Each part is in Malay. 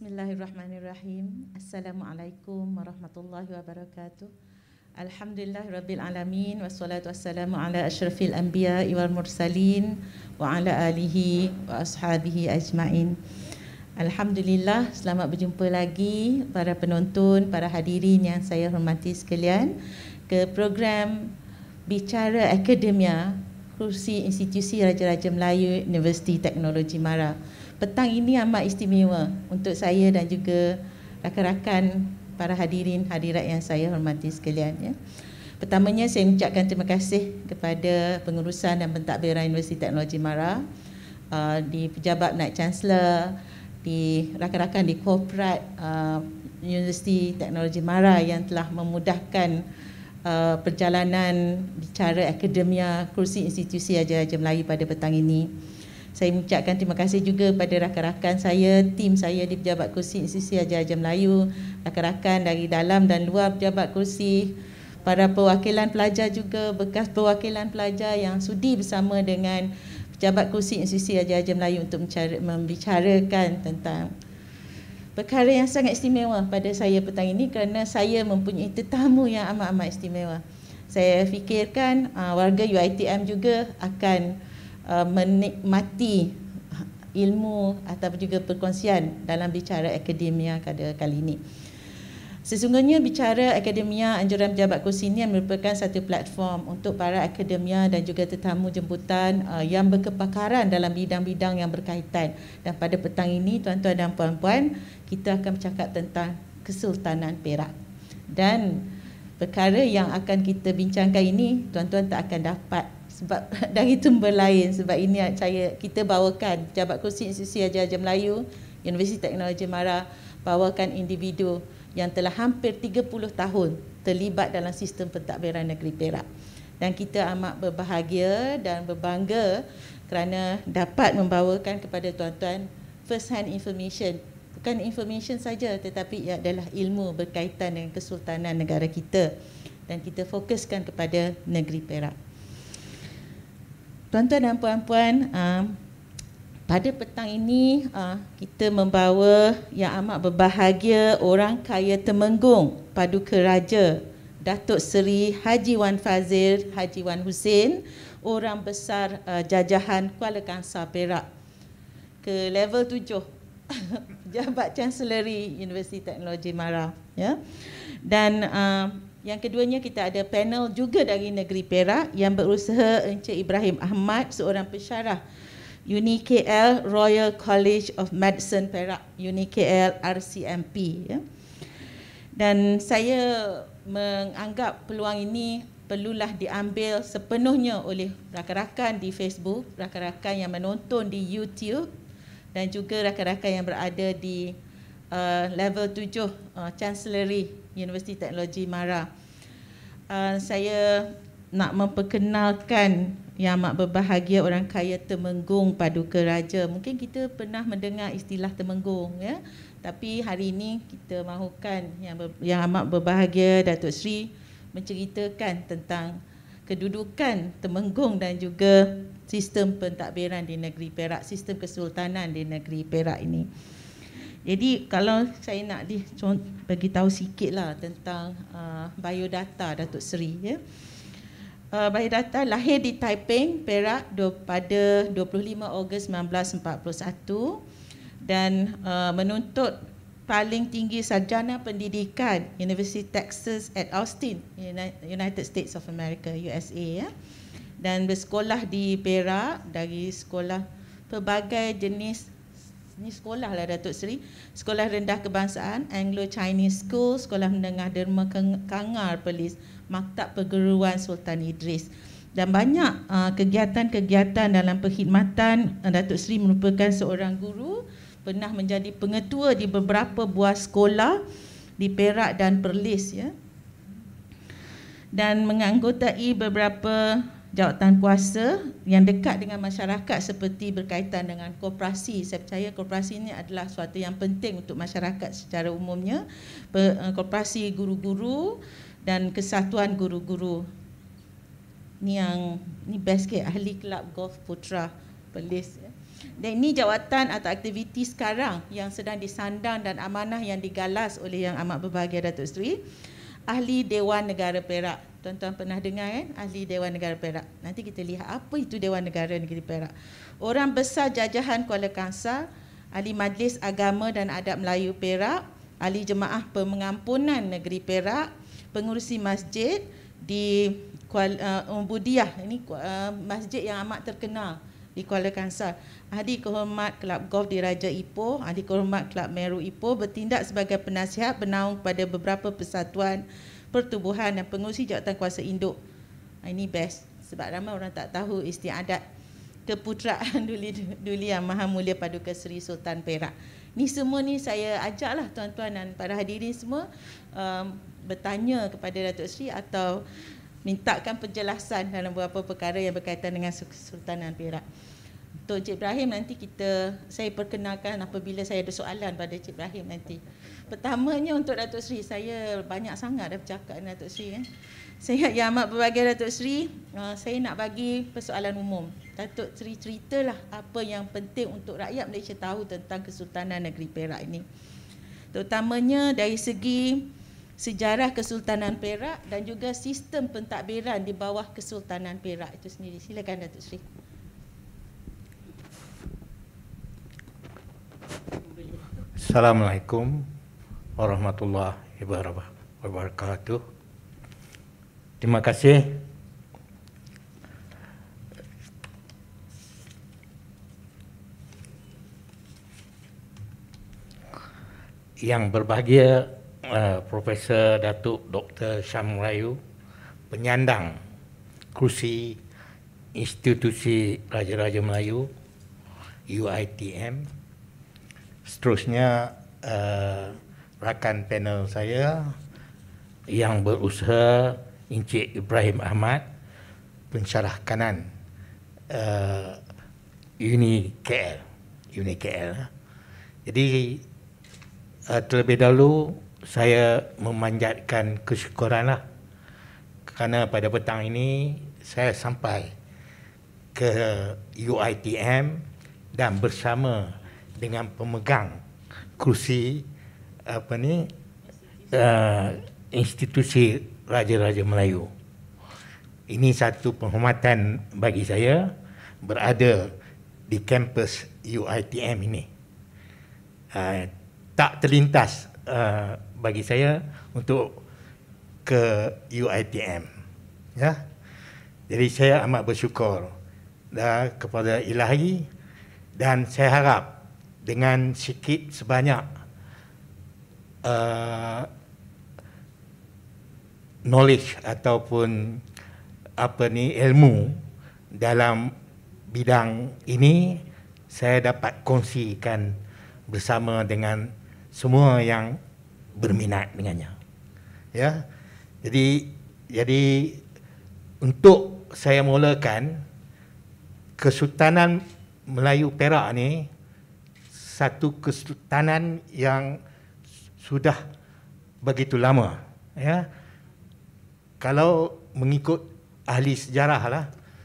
Bismillahirrahmanirrahim. Assalamualaikum warahmatullahi wabarakatuh. Alhamdulillah rabbil alamin wassalatu wassalamu ala asyrafil anbiya wal mursalin wa ala alihi wa ashabihi ajmain. Alhamdulillah selamat berjumpa lagi para penonton, para hadirin yang saya hormati sekalian ke program Bicara Akademia Kursi Institusi Raja-Raja Melayu Universiti Teknologi Mara petang ini amat istimewa untuk saya dan juga rakan-rakan para hadirin hadirat yang saya hormati sekalian ya. Pertamanya saya ucapkan terima kasih kepada pengurusan dan pentadbiran Universiti Teknologi Mara uh, di pejabat Naik Chancellor di rakan-rakan di Corporate uh, Universiti Teknologi Mara yang telah memudahkan uh, perjalanan bicara akademia kursi institusi Ajar-Ajar Melayu pada petang ini saya mengucapkan terima kasih juga kepada rakan-rakan saya, tim saya di Pejabat Kursi Institusi Ajar Ajar Melayu, rakan-rakan dari dalam dan luar Pejabat Kursi, para perwakilan pelajar juga, bekas perwakilan pelajar yang sudi bersama dengan Pejabat Kursi Institusi Ajar Ajar Melayu untuk membicarakan tentang perkara yang sangat istimewa pada saya petang ini kerana saya mempunyai tetamu yang amat-amat istimewa. Saya fikirkan ah, warga UITM juga akan Uh, menikmati ilmu atau juga perkongsian dalam bicara akademia pada kali ini. Sesungguhnya bicara akademia anjuran pejabat kursi ini merupakan satu platform untuk para akademia dan juga tetamu jemputan uh, yang berkepakaran dalam bidang-bidang yang berkaitan. Dan pada petang ini tuan-tuan dan puan-puan kita akan bercakap tentang Kesultanan Perak. Dan perkara yang akan kita bincangkan ini tuan-tuan tak akan dapat sebab dari sumber lain sebab ini saya kita bawakan Jabat Kursi Institusi Ajar Ajar Melayu Universiti Teknologi Mara bawakan individu yang telah hampir 30 tahun terlibat dalam sistem pentadbiran negeri Perak dan kita amat berbahagia dan berbangga kerana dapat membawakan kepada tuan-tuan first hand information bukan information saja tetapi ia adalah ilmu berkaitan dengan kesultanan negara kita dan kita fokuskan kepada negeri Perak. Tuan-tuan dan puan-puan, uh, pada petang ini uh, kita membawa yang amat berbahagia orang kaya Temenggung, Paduka Raja, Datuk Seri Haji Wan Fazil, Haji Wan Hussein, orang besar uh, jajahan Kuala Kangsar Perak ke level 7 Jabat Chancellery Universiti Teknologi Mara. Ya? Dan uh, yang keduanya kita ada panel juga dari Negeri Perak yang berusaha Encik Ibrahim Ahmad seorang pensyarah Uni KL Royal College of Medicine Perak Uni KL RCMP ya. Dan saya menganggap peluang ini perlulah diambil sepenuhnya oleh rakan-rakan di Facebook, rakan-rakan yang menonton di YouTube dan juga rakan-rakan yang berada di uh, level 7 uh, Chancellery Universiti Teknologi Mara. Uh, saya nak memperkenalkan yang amat berbahagia orang kaya Temenggung Paduka Raja. Mungkin kita pernah mendengar istilah Temenggung ya. Tapi hari ini kita mahukan yang ber, yang amat berbahagia Datuk Sri menceritakan tentang kedudukan Temenggung dan juga sistem pentadbiran di negeri Perak, sistem kesultanan di negeri Perak ini. Jadi kalau saya nak di bagi tahu lah tentang uh, biodata Datuk Seri ya. Uh, biodata lahir di Taiping, Perak pada 25 Ogos 1941 dan uh, menuntut paling tinggi sarjana pendidikan University Texas at Austin, United States of America, USA ya. Dan bersekolah di Perak dari sekolah pelbagai jenis ini sekolah lah Datuk Seri Sekolah Rendah Kebangsaan Anglo Chinese School Sekolah Menengah Derma Kangar Perlis Maktab Perguruan Sultan Idris dan banyak uh, kegiatan-kegiatan dalam perkhidmatan uh, Datuk Seri merupakan seorang guru pernah menjadi pengetua di beberapa buah sekolah di Perak dan Perlis ya dan menganggotai beberapa jawatan kuasa yang dekat dengan masyarakat seperti berkaitan dengan koperasi. Saya percaya koperasi ini adalah suatu yang penting untuk masyarakat secara umumnya. Eh, koperasi guru-guru dan kesatuan guru-guru. Ni yang ni best ke ahli kelab golf putra Perlis. Ya. Dan ini jawatan atau aktiviti sekarang yang sedang disandang dan amanah yang digalas oleh yang amat berbahagia Datuk Seri. Ahli Dewan Negara Perak tuan-tuan pernah dengar kan ahli Dewan Negara Perak. Nanti kita lihat apa itu Dewan Negara Negeri Perak. Orang besar jajahan Kuala Kangsar, ahli Majlis Agama dan Adab Melayu Perak, ahli Jemaah Pemengampunan Negeri Perak, pengurusi masjid di Kuala uh, Budiah. Ini uh, masjid yang amat terkenal di Kuala Kangsar. Ahli kehormat Kelab Golf di Raja Ipoh, ahli kehormat Kelab Meru Ipoh bertindak sebagai penasihat bernaung kepada beberapa persatuan pertubuhan dan pengurusi jawatan kuasa induk. Ha, ini best sebab ramai orang tak tahu istiadat keputraan Duli, Duli Yang Maha Mulia Paduka Seri Sultan Perak. Ni semua ni saya ajaklah tuan-tuan dan para hadirin semua um, bertanya kepada Datuk Seri atau mintakan penjelasan dalam beberapa perkara yang berkaitan dengan Sultanan Perak. Untuk Cik Ibrahim nanti kita saya perkenalkan apabila saya ada soalan pada Cik Ibrahim nanti pertamanya untuk Datuk Seri saya banyak sangat dah bercakap dengan Datuk Seri eh. Saya yang amat berbahagia Datuk Seri, eh, saya nak bagi persoalan umum. Datuk Seri ceritalah apa yang penting untuk rakyat Malaysia tahu tentang Kesultanan Negeri Perak ini. Terutamanya dari segi sejarah Kesultanan Perak dan juga sistem pentadbiran di bawah Kesultanan Perak itu sendiri. Silakan Datuk Seri. Assalamualaikum warahmatullahi wabarakatuh. Terima kasih. Yang berbahagia uh, Profesor Datuk Dr. Syam Rayu, penyandang kursi Institusi Raja-Raja Melayu UITM seterusnya eh, rakan panel saya yang berusaha Encik Ibrahim Ahmad pensyarah kanan uh, Uni KL Uni KL jadi uh, terlebih dahulu saya memanjatkan kesyukuranlah kerana pada petang ini saya sampai ke UITM dan bersama dengan pemegang kursi apa ni uh, institusi raja-raja Melayu. Ini satu penghormatan bagi saya berada di kampus UiTM ini. Uh, tak terlintas uh, bagi saya untuk ke UiTM. Ya. Jadi saya amat bersyukur dah kepada Ilahi dan saya harap dengan sikit sebanyak uh, knowledge ataupun apa ni ilmu dalam bidang ini saya dapat kongsikan bersama dengan semua yang berminat dengannya. Ya. Jadi jadi untuk saya mulakan Kesultanan Melayu Perak ni satu kesultanan yang sudah begitu lama ya kalau mengikut ahli sejarah lah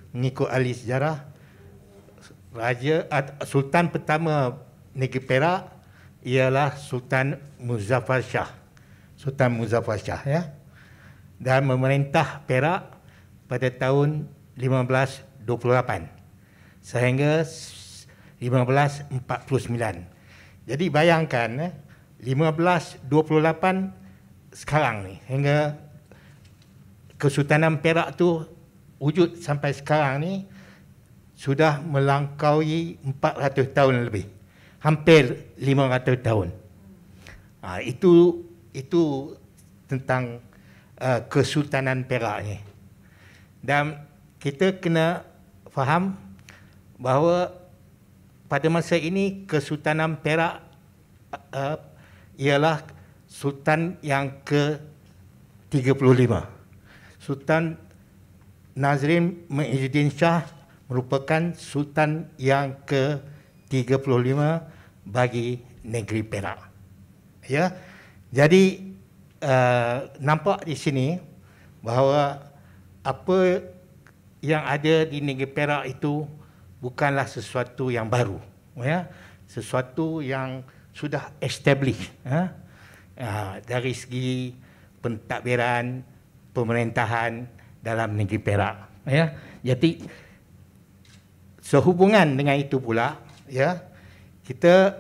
mengikut ahli sejarah raja sultan pertama negeri Perak ialah Sultan Muzaffar Shah Sultan Muzaffar Shah ya dan memerintah Perak pada tahun 1528 sehingga 1549 jadi bayangkan eh, 1528 sekarang ni hingga Kesultanan Perak tu wujud sampai sekarang ni sudah melangkaui 400 tahun lebih hampir 500 tahun ha, itu itu tentang uh, Kesultanan Perak ni dan kita kena faham bahawa pada masa ini Kesultanan Perak uh, ialah Sultan yang ke-35. Sultan Nazrin Muhyiddin Shah merupakan Sultan yang ke-35 bagi negeri Perak. Ya. Jadi uh, nampak di sini bahawa apa yang ada di negeri Perak itu bukanlah sesuatu yang baru ya sesuatu yang sudah established ya, ha? ha, dari segi pentadbiran pemerintahan dalam negeri Perak ya. Jadi sehubungan dengan itu pula ya kita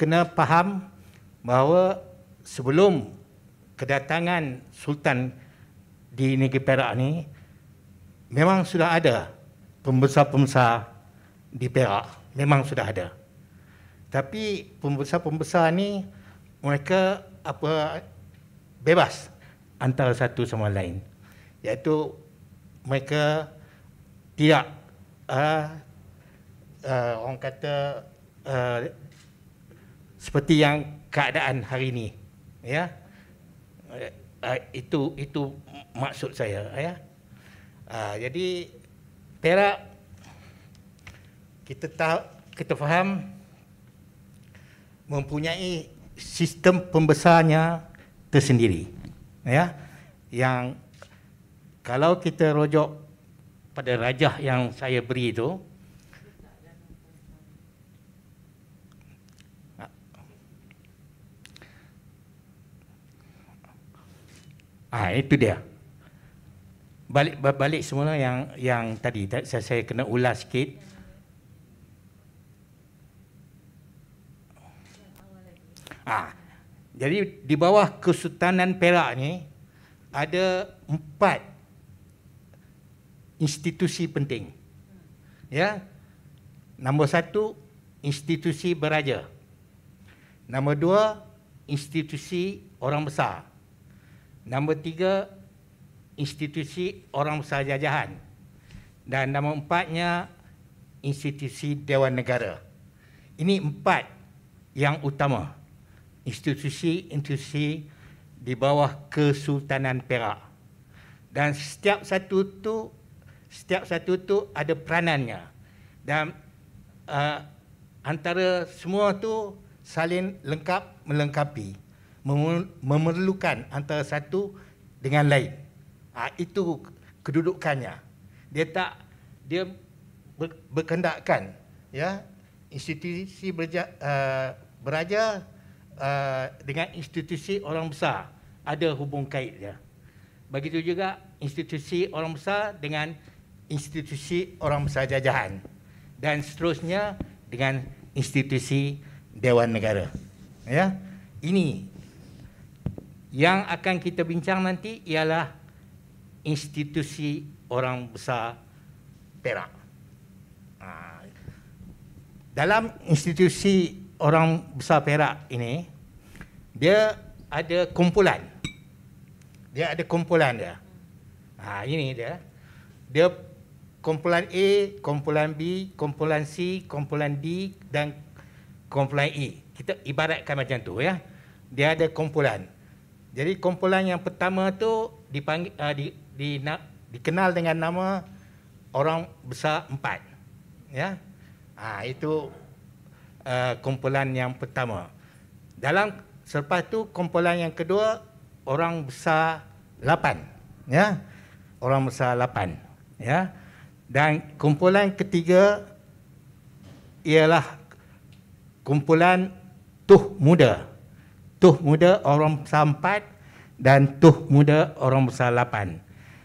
kena faham bahawa sebelum kedatangan sultan di negeri Perak ni memang sudah ada pembesar-pembesar di Perak memang sudah ada tapi pembesar-pembesar ni mereka apa bebas antara satu sama lain. Iaitu mereka tidak uh, uh, orang kata uh, seperti yang keadaan hari ini. Ya. Uh, itu itu maksud saya ya. Uh, jadi Perak kita tahu kita faham mempunyai sistem pembesarnya tersendiri ya yang kalau kita rojok pada rajah yang saya beri itu ah itu dia balik balik semula yang yang tadi saya saya kena ulas sikit Ha. Jadi di bawah Kesultanan Perak ni ada empat institusi penting. Ya. Nombor satu, institusi beraja. Nombor dua, institusi orang besar. Nombor tiga, institusi orang besar jajahan. Dan nombor empatnya, institusi Dewan Negara. Ini empat yang utama. Utama institusi-institusi di bawah Kesultanan Perak. Dan setiap satu tu setiap satu tu ada peranannya. Dan uh, antara semua tu saling lengkap melengkapi memerlukan antara satu dengan lain. Ha, itu kedudukannya. Dia tak dia berkendakkan ya institusi beraja, uh, beraja uh, dengan institusi orang besar ada hubung kait dia. Begitu juga institusi orang besar dengan institusi orang besar jajahan dan seterusnya dengan institusi Dewan Negara. Ya. Ini yang akan kita bincang nanti ialah institusi orang besar Perak. Ah. Dalam institusi orang besar Perak ini, dia ada kumpulan. Dia ada kumpulan dia. Ha, ini dia. Dia kumpulan A, kumpulan B, kumpulan C, kumpulan D dan kumpulan E. Kita ibaratkan macam tu ya. Dia ada kumpulan. Jadi kumpulan yang pertama tu dipanggil uh, di, di na, dikenal dengan nama orang besar empat. Ya. Ha, itu uh, kumpulan yang pertama. Dalam Selepas tu kumpulan yang kedua orang besar lapan, Ya. Orang besar lapan, Ya. Dan kumpulan ketiga ialah kumpulan tuh muda. Tuh muda orang besar empat dan tuh muda orang besar lapan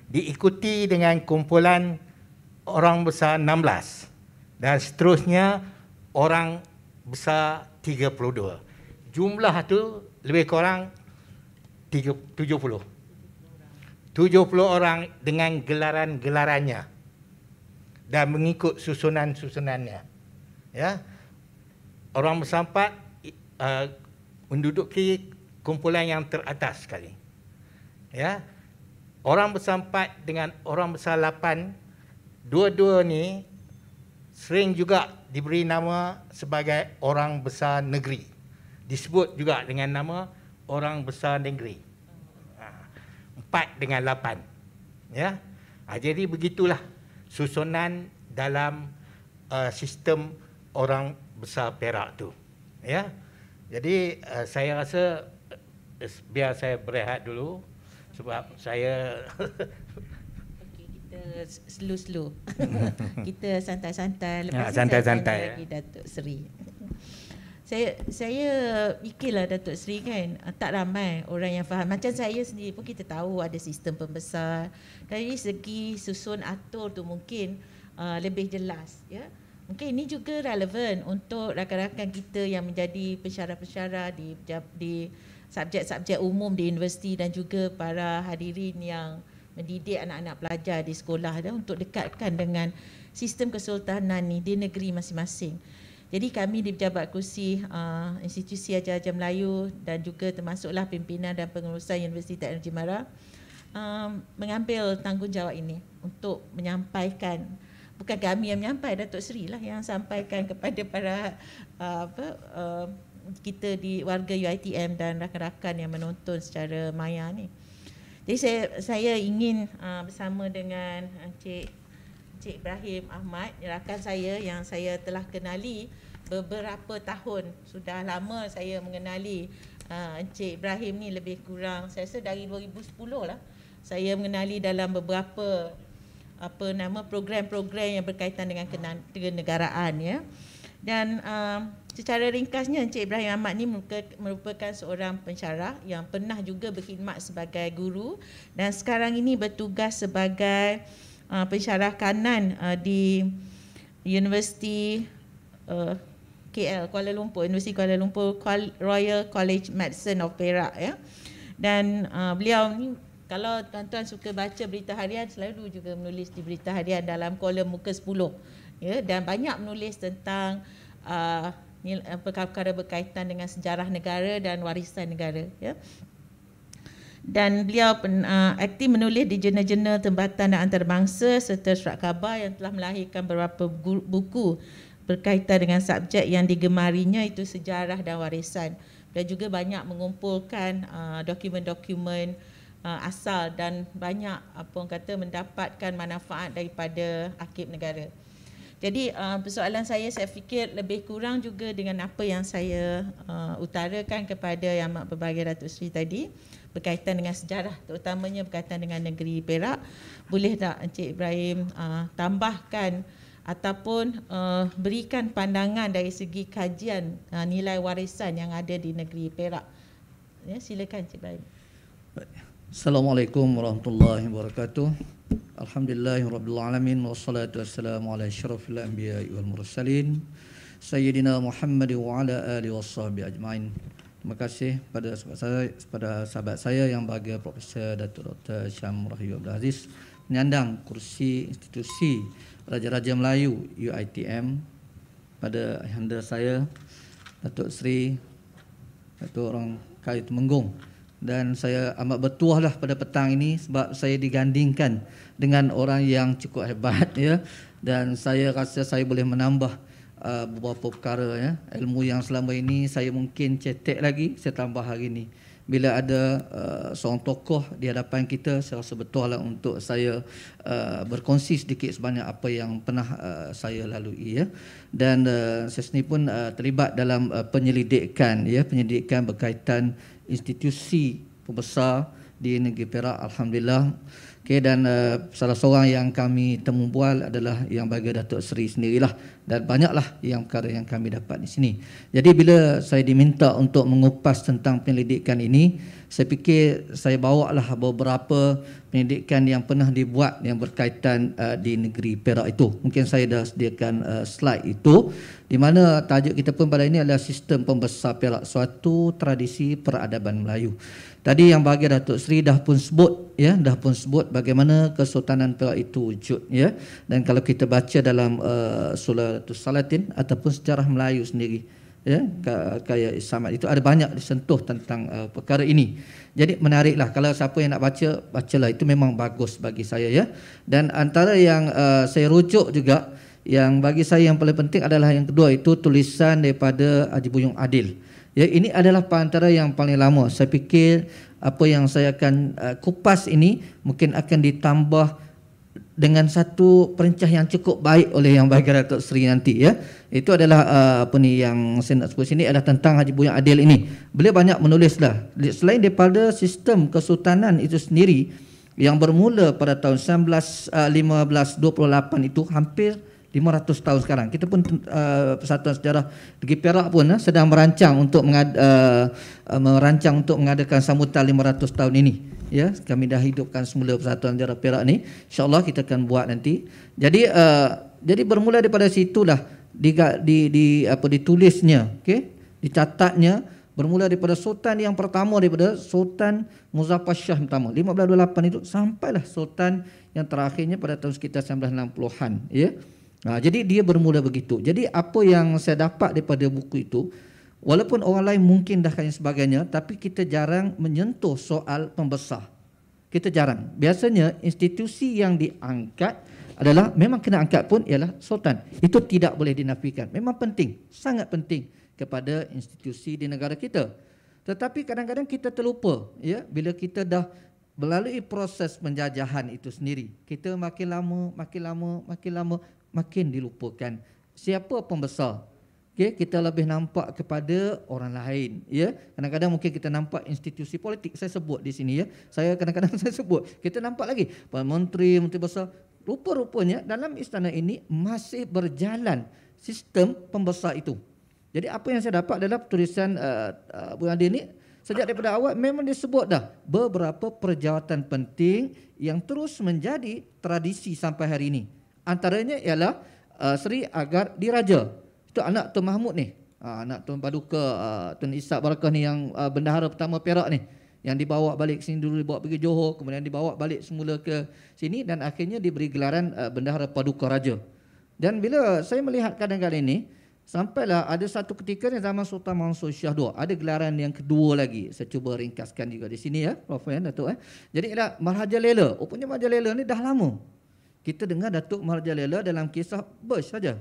Diikuti dengan kumpulan orang besar enam belas dan seterusnya orang besar tiga puluh dua jumlah tu lebih kurang 70. 70 orang dengan gelaran-gelarannya dan mengikut susunan-susunannya. Ya. Orang bersampat uh, eh, menduduki kumpulan yang teratas sekali. Ya. Orang bersampat dengan orang besar bersalapan dua-dua ni sering juga diberi nama sebagai orang besar negeri disebut juga dengan nama orang besar negeri. Ha, empat dengan lapan. Ya? Ha, jadi begitulah susunan dalam uh, sistem orang besar perak tu. Ya? Jadi uh, saya rasa uh, biar saya berehat dulu sebab saya okay, kita slow-slow. kita santai-santai. Lepas ya, santai-santai. Santai. Ya. Datuk Seri saya saya fikirlah Datuk Seri kan ah, tak ramai orang yang faham macam saya sendiri pun kita tahu ada sistem pembesar dari segi susun atur tu mungkin uh, lebih jelas ya mungkin ini juga relevan untuk rakan-rakan kita yang menjadi pensyarah-pensyarah di di subjek-subjek umum di universiti dan juga para hadirin yang mendidik anak-anak pelajar di sekolah dan untuk dekatkan dengan sistem kesultanan ni di negeri masing-masing. Jadi kami di Pejabat Kursi uh, Institusi Ajar-Ajar Melayu dan juga termasuklah pimpinan dan pengurusan Universiti Teknologi Mara uh, mengambil tanggungjawab ini untuk menyampaikan bukan kami yang menyampai Datuk Seri lah yang sampaikan kepada para uh, apa uh, kita di warga UiTM dan rakan-rakan yang menonton secara maya ni. Jadi saya saya ingin uh, bersama dengan Encik Encik Ibrahim Ahmad, rakan saya yang saya telah kenali beberapa tahun. Sudah lama saya mengenali uh, Encik Ibrahim ni lebih kurang saya rasa dari 2010 lah. Saya mengenali dalam beberapa apa nama program-program yang berkaitan dengan kenegaraan ya. Dan um, secara ringkasnya Encik Ibrahim Ahmad ni merupakan seorang pensyarah yang pernah juga berkhidmat sebagai guru dan sekarang ini bertugas sebagai uh, pensyarah kanan uh, di Universiti uh, ah, KL Kuala Lumpur Universiti Kuala Lumpur Royal College Medicine of Perak ya. Dan uh, beliau ni kalau tuan-tuan suka baca berita harian selalu juga menulis di berita harian dalam kolom muka 10 ya dan banyak menulis tentang uh, perkara berkaitan dengan sejarah negara dan warisan negara ya dan beliau uh, aktif menulis di jurnal-jurnal tembatan dan antarabangsa serta surat khabar yang telah melahirkan beberapa buku berkaitan dengan subjek yang digemarinya itu sejarah dan warisan dan juga banyak mengumpulkan uh, dokumen-dokumen uh, asal dan banyak apa orang kata mendapatkan manfaat daripada arkib negara. Jadi uh, persoalan saya saya fikir lebih kurang juga dengan apa yang saya uh, utarakan kepada Yang Mak Berbagai Datuk Seri tadi berkaitan dengan sejarah terutamanya berkaitan dengan negeri Perak boleh tak Encik Ibrahim uh, tambahkan ataupun uh, berikan pandangan dari segi kajian uh, nilai warisan yang ada di negeri Perak ya silakan Encik Ibrahim Assalamualaikum warahmatullahi wabarakatuh Alhamdulillahirrabbilalamin Wassalatu wassalamu ala syarafil anbiya wal mursalin Sayyidina Muhammad wa ala alihi wa ajma'in Terima kasih kepada sahabat saya, kepada sahabat saya yang bahagia Profesor Datuk Dr. Syam Rahim Abdul Aziz menyandang kursi institusi Raja-Raja Melayu UITM pada ayahanda saya Datuk Seri Datuk Orang Kayu Temenggung dan saya amat bertuahlah pada petang ini sebab saya digandingkan dengan orang yang cukup hebat ya dan saya rasa saya boleh menambah uh, beberapa perkara ya ilmu yang selama ini saya mungkin cetek lagi saya tambah hari ini bila ada uh, seorang tokoh di hadapan kita saya rasa betullah untuk saya uh, berkongsi sedikit sebanyak apa yang pernah uh, saya lalui ya dan uh, saya sendiri pun uh, terlibat dalam uh, penyelidikan ya penyelidikan berkaitan institusi pembesar di negeri Perak alhamdulillah Okay dan uh, salah seorang yang kami temu bual adalah yang bagi Datuk Seri sendirilah dan banyaklah yang perkara yang kami dapat di sini. Jadi bila saya diminta untuk mengupas tentang penyelidikan ini, saya fikir saya bawa lah beberapa pendidikan yang pernah dibuat yang berkaitan uh, di negeri Perak itu. Mungkin saya dah sediakan uh, slide itu di mana tajuk kita pun pada ini adalah sistem pembesar Perak suatu tradisi peradaban Melayu. Tadi yang bagi Datuk Seri dah pun sebut ya, dah pun sebut bagaimana Kesultanan Perak itu wujud ya. Dan kalau kita baca dalam uh, Suratus Salatin ataupun sejarah Melayu sendiri ya kaya Samad itu ada banyak disentuh tentang uh, perkara ini. Jadi menariklah kalau siapa yang nak baca bacalah itu memang bagus bagi saya ya. Dan antara yang uh, saya rujuk juga yang bagi saya yang paling penting adalah yang kedua itu tulisan daripada Haji Buyung Adil. Ya ini adalah antara yang paling lama. Saya fikir apa yang saya akan uh, kupas ini mungkin akan ditambah dengan satu perincah yang cukup baik oleh yang bagi Datuk Seri nanti ya. Itu adalah uh, apa ni yang saya nak sebut sini adalah tentang Haji Buya Adil ini. Beliau banyak menulislah selain daripada sistem kesultanan itu sendiri yang bermula pada tahun 1528 uh, itu hampir 500 tahun sekarang. Kita pun uh, Persatuan Sejarah Negeri Perak pun uh, sedang merancang untuk mengad, uh, uh, merancang untuk mengadakan sambutan 500 tahun ini ya kami dah hidupkan semula persatuan jara perak ni insyaallah kita akan buat nanti jadi uh, jadi bermula daripada situlah di, di, di apa ditulisnya okey dicatatnya bermula daripada sultan yang pertama daripada sultan Muzaffar Shah pertama 1528 itu sampailah sultan yang terakhirnya pada tahun sekitar 1960-an ya Ha, jadi dia bermula begitu. Jadi apa yang saya dapat daripada buku itu, Walaupun orang lain mungkin dah kaya sebagainya, tapi kita jarang menyentuh soal pembesar. Kita jarang. Biasanya institusi yang diangkat adalah memang kena angkat pun ialah sultan. Itu tidak boleh dinafikan. Memang penting, sangat penting kepada institusi di negara kita. Tetapi kadang-kadang kita terlupa ya bila kita dah melalui proses penjajahan itu sendiri. Kita makin lama, makin lama, makin lama makin dilupakan siapa pembesar okay, kita lebih nampak kepada orang lain ya kadang-kadang mungkin kita nampak institusi politik saya sebut di sini ya saya kadang-kadang saya sebut kita nampak lagi menteri menteri besar rupa-rupanya dalam istana ini masih berjalan sistem pembesar itu jadi apa yang saya dapat adalah tulisan uh, eh, uh, eh, Bu Adi ini sejak daripada awal memang disebut dah beberapa perjawatan penting yang terus menjadi tradisi sampai hari ini. Antaranya ialah uh, eh, Sri Agar Diraja tu anak Tuan Mahmud ni. Ah, anak Tuan Paduka, ah, Tuan Isak Barakah ni yang ah, bendahara pertama Perak ni. Yang dibawa balik sini dulu, dibawa pergi Johor. Kemudian dibawa balik semula ke sini. Dan akhirnya diberi gelaran bendahara Paduka Raja. Dan bila saya melihat kadang-kadang ini, sampailah ada satu ketika ni zaman Sultan Mansur Shah II. Ada gelaran yang kedua lagi. Saya cuba ringkaskan juga di sini ya, Prof. Ya, Datuk. Eh. Jadi ialah Marhaja Lela. Rupanya Marhaja Lela ni dah lama. Kita dengar Datuk Marhaja Lela dalam kisah Bush saja.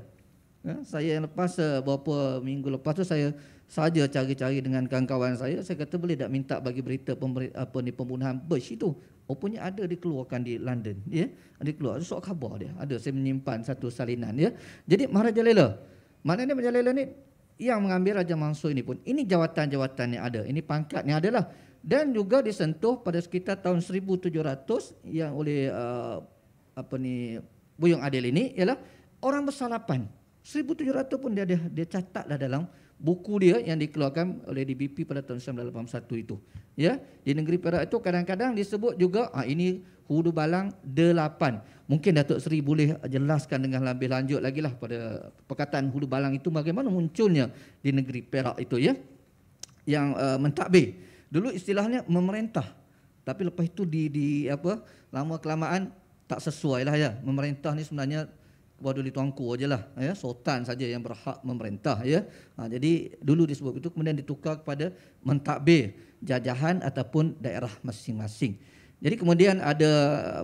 Ya, saya yang lepas beberapa eh, minggu lepas tu saya saja cari-cari dengan kawan-kawan saya. Saya kata boleh tak minta bagi berita pemberi, apa ni pembunuhan Bush itu. Rupanya ada dikeluarkan di London. Ya? Ada keluar. Sok khabar dia. Ada saya menyimpan satu salinan. Ya? Jadi Maharaja Lela. Maknanya Maharaja Lela ni yang mengambil Raja Mansur ini pun. Ini jawatan-jawatan yang ada. Ini pangkat yang adalah. Dan juga disentuh pada sekitar tahun 1700 yang oleh uh, apa ni Buyung Adil ini ialah orang bersalapan. 1700 pun dia dia, dia catatlah dalam buku dia yang dikeluarkan oleh DBP pada tahun 1981 itu. Ya, di negeri Perak itu kadang-kadang disebut juga ah ini Hulu Balang 8. Mungkin Datuk Seri boleh jelaskan dengan lebih lanjut lagi lah pada perkataan Hulu Balang itu bagaimana munculnya di negeri Perak itu ya. Yang uh, mentadbir. Dulu istilahnya memerintah. Tapi lepas itu di, di apa lama kelamaan tak sesuai lah ya. Memerintah ni sebenarnya Waduli Tuanku aja lah, ya. sultan saja yang berhak memerintah. Ya. Ha, jadi dulu disebut itu kemudian ditukar kepada mentakbir jajahan ataupun daerah masing-masing. Jadi kemudian ada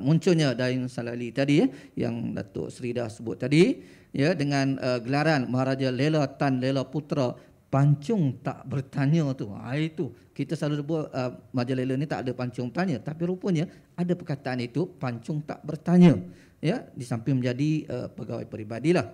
munculnya Dain Salali tadi ya, yang Datuk Seri dah sebut tadi ya, dengan uh, gelaran Maharaja Lela Tan Lela Putra pancung tak bertanya tu. Ha, itu kita selalu sebut uh, Majalah Lela ni tak ada pancung tanya tapi rupanya ada perkataan itu pancung tak bertanya ya di samping menjadi uh, pegawai peribadilah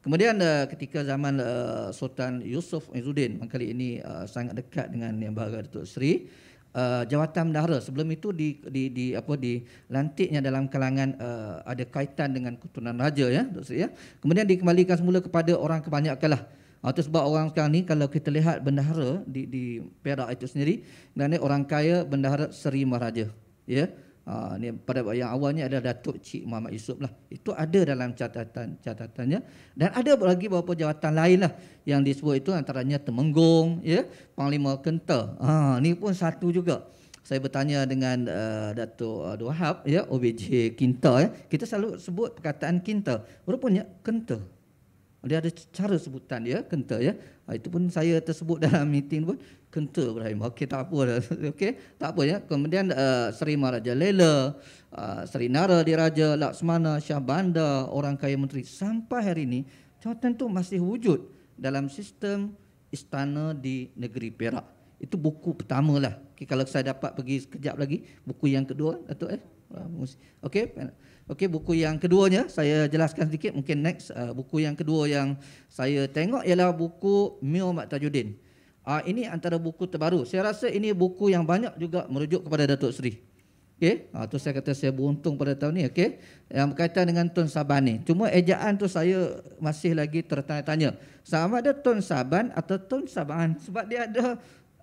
kemudian uh, ketika zaman uh, Sultan Yusuf Izzuddin kali ini uh, sangat dekat dengan Yang Bahagia Datuk Seri uh, jawatan bendahara sebelum itu di di di apa di lantiknya dalam kalangan uh, ada kaitan dengan keturunan raja ya Datuk Seri ya kemudian dikembalikan semula kepada orang kebanyakanlah Ah, itu sebab orang sekarang ni kalau kita lihat bendahara di di Perak itu sendiri, nanti orang kaya bendahara Seri Maharaja. Ya. Yeah? Ah, ni pada yang awalnya adalah Datuk Cik Muhammad Yusuf lah. Itu ada dalam catatan catatannya dan ada lagi beberapa jawatan lain lah yang disebut itu antaranya Temenggung, ya, Panglima Kenta. Ha, ah, ni pun satu juga. Saya bertanya dengan uh, Datuk uh, Duhab, ya, OBJ Kinta. Ya. Kita selalu sebut perkataan Kinta. Rupanya Kenta. Dia ada cara sebutan dia, Kenta. Ya. Ah, itu pun saya tersebut dalam meeting pun kentut Ibrahim. Okey tak apa Okey, tak apa ya. Kemudian uh, Seri Maharaja Lela, uh, Seri Nara Diraja, Laksmana, Shah Banda, orang kaya menteri sampai hari ini jawatan tu masih wujud dalam sistem istana di negeri Perak. Itu buku pertama lah. Okay, kalau saya dapat pergi sekejap lagi, buku yang kedua, Datuk eh. Ah, Okey. Okey, buku yang keduanya saya jelaskan sedikit. Mungkin next uh, buku yang kedua yang saya tengok ialah buku Mio Mak Tajuddin. Uh, ah, ini antara buku terbaru. Saya rasa ini buku yang banyak juga merujuk kepada Datuk Seri. Okey, uh, tu saya kata saya beruntung pada tahun ni, okey. Yang berkaitan dengan Tun Saban ni. Cuma ejaan tu saya masih lagi tertanya-tanya. Sama ada Tun Saban atau Tun Saban sebab dia ada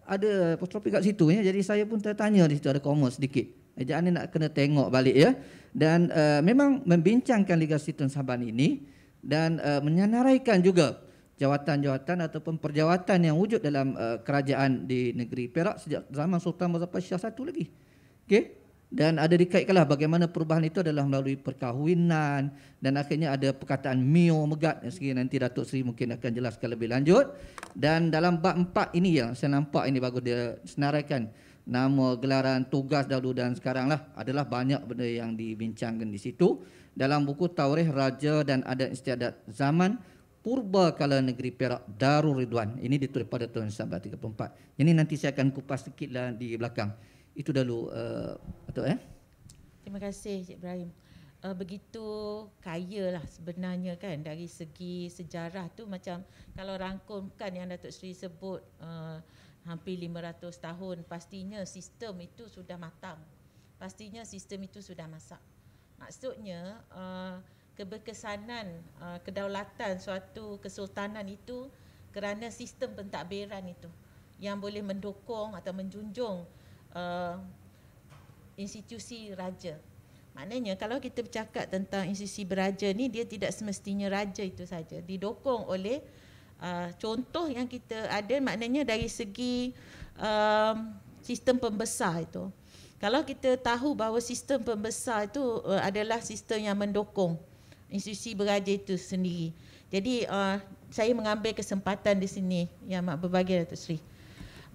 ada apostrophe kat situ ya. Jadi saya pun tertanya di situ ada koma sedikit. Ejaan ni nak kena tengok balik ya dan uh, memang membincangkan legasi Tun Saban ini dan uh, eh, menyenaraikan juga jawatan-jawatan ataupun perjawatan yang wujud dalam uh, kerajaan di negeri Perak sejak zaman Sultan Muzaffar Shah satu lagi. Okey. Dan ada dikaitkanlah bagaimana perubahan itu adalah melalui perkahwinan dan akhirnya ada perkataan Mio Megat yang sekiranya nanti Datuk Seri mungkin akan jelaskan lebih lanjut. Dan dalam bab empat ini yang saya nampak ini bagus dia senaraikan nama gelaran tugas dahulu dan sekarang lah adalah banyak benda yang dibincangkan di situ dalam buku Taurih Raja dan Adat Istiadat Zaman Purba Kala Negeri Perak Darul Ridwan ini ditulis pada tahun 1934 ini nanti saya akan kupas sedikit lah di belakang itu dahulu uh, eh, Atuk eh Terima kasih Cik Ibrahim uh, begitu kaya lah sebenarnya kan dari segi sejarah tu macam kalau rangkumkan yang Datuk Seri sebut uh, hampir 500 tahun pastinya sistem itu sudah matang pastinya sistem itu sudah masak maksudnya uh, keberkesanan uh, kedaulatan suatu kesultanan itu kerana sistem pentadbiran itu yang boleh mendukung atau menjunjung uh, institusi raja maknanya kalau kita bercakap tentang institusi beraja ni dia tidak semestinya raja itu saja didukung oleh Ah, contoh yang kita ada maknanya dari segi um, sistem pembesar itu. Kalau kita tahu bahawa sistem pembesar itu uh, adalah sistem yang mendukung institusi beraja itu sendiri. Jadi uh, saya mengambil kesempatan di sini yang mak berbagi Datuk Sri.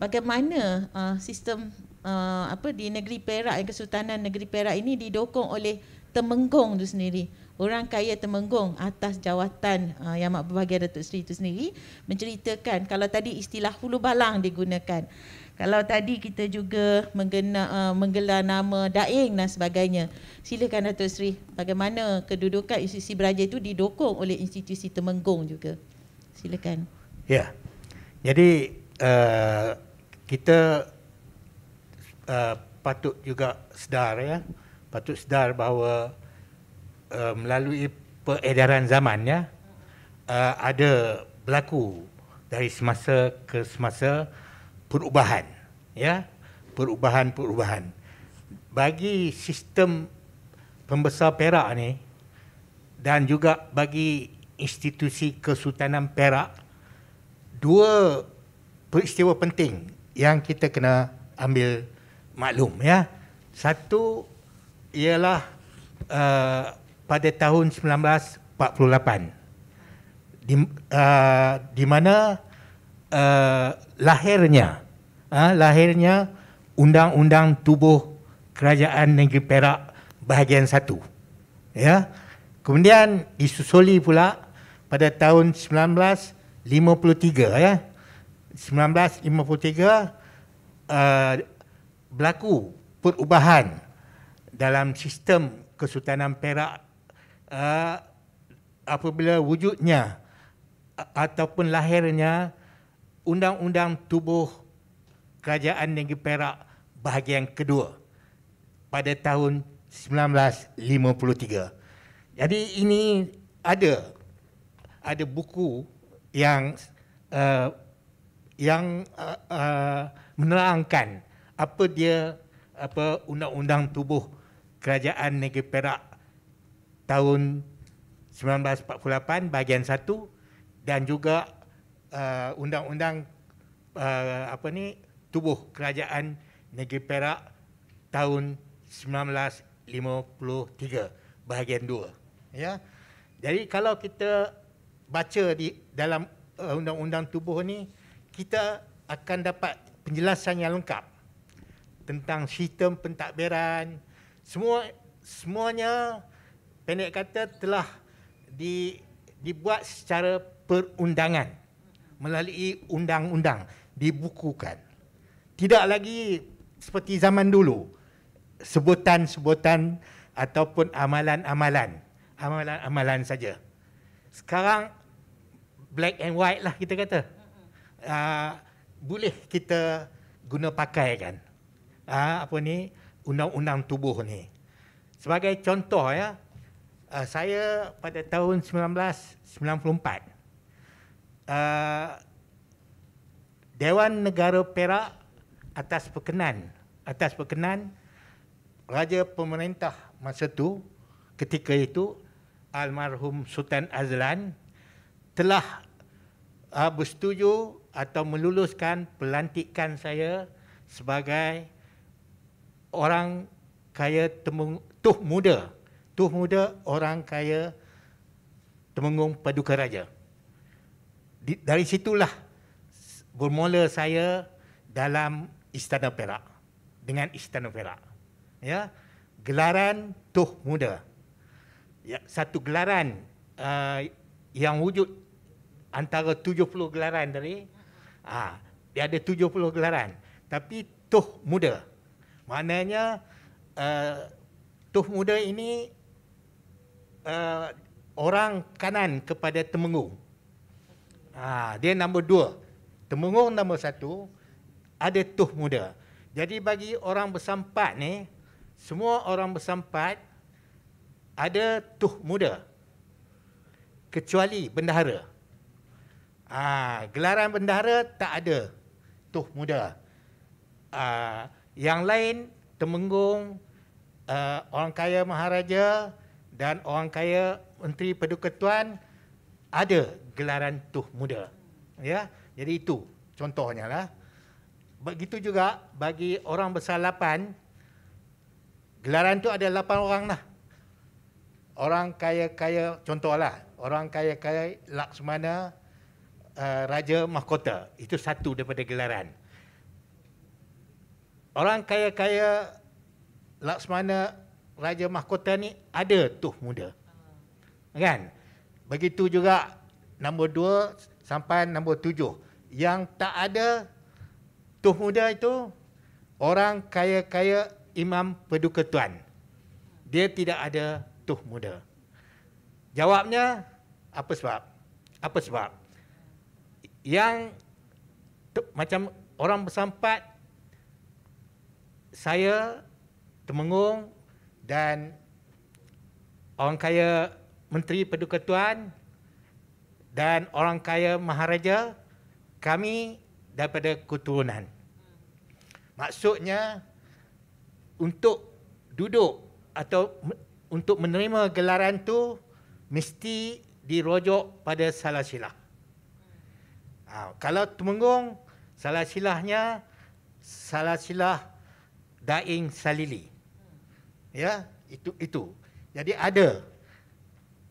Bagaimana uh, sistem uh, apa di negeri Perak, Kesultanan Negeri Perak ini didukung oleh Temenggong itu sendiri orang kaya temenggung atas jawatan uh, yang mak berbahagia Datuk Seri itu sendiri menceritakan kalau tadi istilah hulu balang digunakan kalau tadi kita juga mengena, uh, menggelar nama daing dan sebagainya silakan Datuk Seri bagaimana kedudukan institusi beraja itu didukung oleh institusi temenggung juga silakan ya jadi uh, kita uh, patut juga sedar ya patut sedar bahawa uh, melalui peredaran zaman ya uh, ada berlaku dari semasa ke semasa perubahan ya perubahan-perubahan bagi sistem pembesar Perak ni dan juga bagi institusi kesultanan Perak dua peristiwa penting yang kita kena ambil maklum ya satu ialah uh, pada tahun 1948 di, uh, di mana uh, lahirnya uh, lahirnya undang-undang tubuh kerajaan negeri Perak bahagian satu ya kemudian disusuli pula pada tahun 1953 ya 1953 uh, berlaku perubahan dalam sistem Kesultanan Perak Ah, apabila wujudnya ataupun lahirnya undang-undang tubuh kerajaan negeri Perak bahagian kedua pada tahun 1953. Jadi ini ada ada buku yang uh, yang uh, uh, menerangkan apa dia apa undang-undang tubuh kerajaan negeri Perak tahun 1948 bahagian 1 dan juga uh, undang-undang uh, apa ni tubuh kerajaan negeri Perak tahun 1953 bahagian 2 ya jadi kalau kita baca di dalam uh, undang-undang tubuh ni kita akan dapat penjelasan yang lengkap tentang sistem pentadbiran semua semuanya pendek kata telah di, dibuat secara perundangan melalui undang-undang dibukukan tidak lagi seperti zaman dulu sebutan-sebutan ataupun amalan-amalan amalan-amalan saja sekarang black and white lah kita kata uh, boleh kita guna pakai kan uh, ah, apa ni undang-undang tubuh ni sebagai contoh ya uh, saya pada tahun 1994 uh, ah, Dewan Negara Perak atas perkenan atas perkenan Raja Pemerintah masa itu ketika itu almarhum Sultan Azlan telah uh, bersetuju atau meluluskan pelantikan saya sebagai orang kaya temung, tuh muda Tuh Muda Orang Kaya Temenggung Paduka Raja. Di, dari situlah bermula saya dalam Istana Perak dengan Istana Perak. Ya, gelaran Tuh Muda. Ya, satu gelaran uh, yang wujud antara 70 gelaran dari ah uh, dia ada 70 gelaran tapi Tuh Muda. Maknanya uh, Tuh Muda ini uh, orang kanan kepada temenggung. Uh, ah, dia nombor dua. Temenggung nombor satu, ada tuh muda. Jadi bagi orang bersampat ni, semua orang bersampat ada tuh muda. Kecuali bendahara. Ah, gelaran bendahara tak ada tuh muda. Ah, yang lain temenggung uh, orang kaya maharaja dan orang kaya menteri peduka tuan ada gelaran tuh muda ya jadi itu contohnya lah begitu juga bagi orang besar lapan gelaran tu ada lapan orang lah orang kaya-kaya contoh lah. orang kaya-kaya laksmana uh, raja mahkota itu satu daripada gelaran orang kaya-kaya laksmana raja mahkota ni ada tuh muda. Ah. Kan? Begitu juga nombor dua sampai nombor tujuh. Yang tak ada tuh muda itu orang kaya-kaya imam peduka tuan. Dia tidak ada tuh muda. Jawabnya apa sebab? Apa sebab? Yang macam orang bersampat saya temenggung dan orang kaya Menteri Perduka Tuan dan orang kaya Maharaja, kami daripada keturunan. Maksudnya, untuk duduk atau untuk menerima gelaran tu mesti dirojok pada salah silah. Ha, kalau temenggung, salah silahnya salah silah Daing Salili ya itu itu jadi ada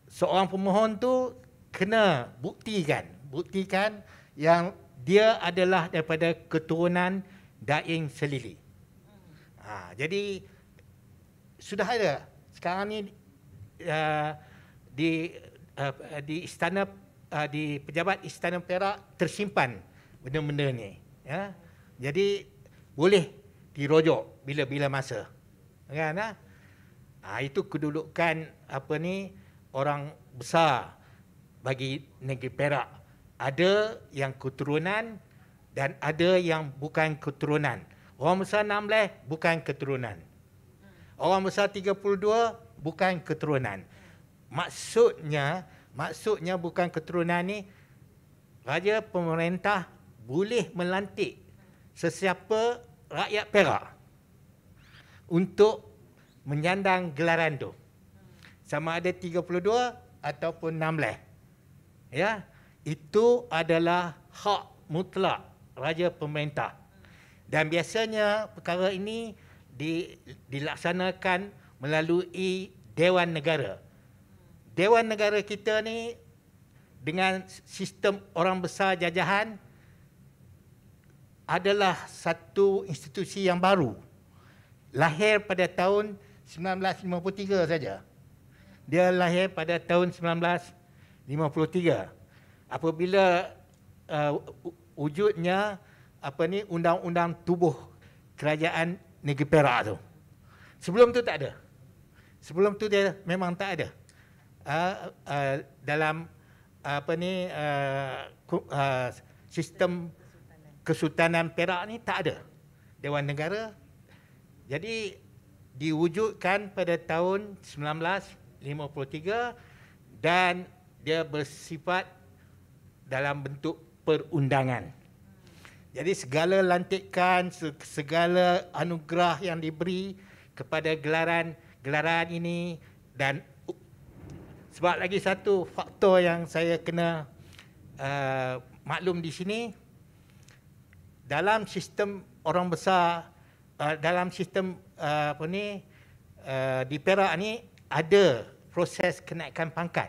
seorang pemohon tu kena buktikan buktikan yang dia adalah daripada keturunan daing selili ha, jadi sudah ada sekarang ni uh, di uh, di istana uh, di pejabat istana perak tersimpan benda-benda ni ya jadi boleh dirojok bila-bila masa kan ha? Ha, itu kedudukan apa ni orang besar bagi negeri Perak. Ada yang keturunan dan ada yang bukan keturunan. Orang besar 16 bukan keturunan. Orang besar 32 bukan keturunan. Maksudnya, maksudnya bukan keturunan ni raja pemerintah boleh melantik sesiapa rakyat Perak untuk menyandang gelaran tu. Sama ada 32 ataupun 16. Ya, itu adalah hak mutlak raja pemerintah. Dan biasanya perkara ini di, dilaksanakan melalui Dewan Negara. Dewan Negara kita ni dengan sistem orang besar jajahan adalah satu institusi yang baru. Lahir pada tahun 1953 saja. Dia lahir pada tahun 1953. Apabila uh, wujudnya apa ni undang-undang tubuh kerajaan negeri Perak tu. Sebelum tu tak ada. Sebelum tu dia memang tak ada. Uh, uh, dalam apa ni uh, uh, sistem kesultanan Perak ni tak ada. Dewan Negara. Jadi diwujudkan pada tahun 1953 dan dia bersifat dalam bentuk perundangan. Jadi segala lantikan, segala anugerah yang diberi kepada gelaran gelaran ini dan sebab lagi satu faktor yang saya kena uh, maklum di sini dalam sistem orang besar uh, dalam sistem Eh, apa ni uh, di Perak ni ada proses kenaikan pangkat.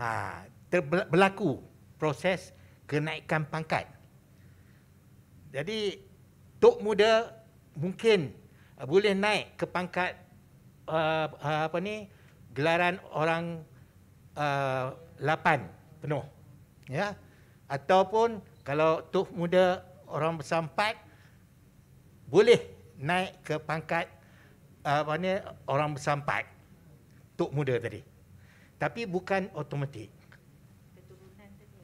Ha, berlaku proses kenaikan pangkat. Jadi tok muda mungkin uh, boleh naik ke pangkat uh, uh, apa ni gelaran orang lapan uh, penuh ya ataupun kalau tok muda orang besar boleh naik ke pangkat ah, apa ni orang besar empat tok muda tadi tapi bukan automatik keturunan tadi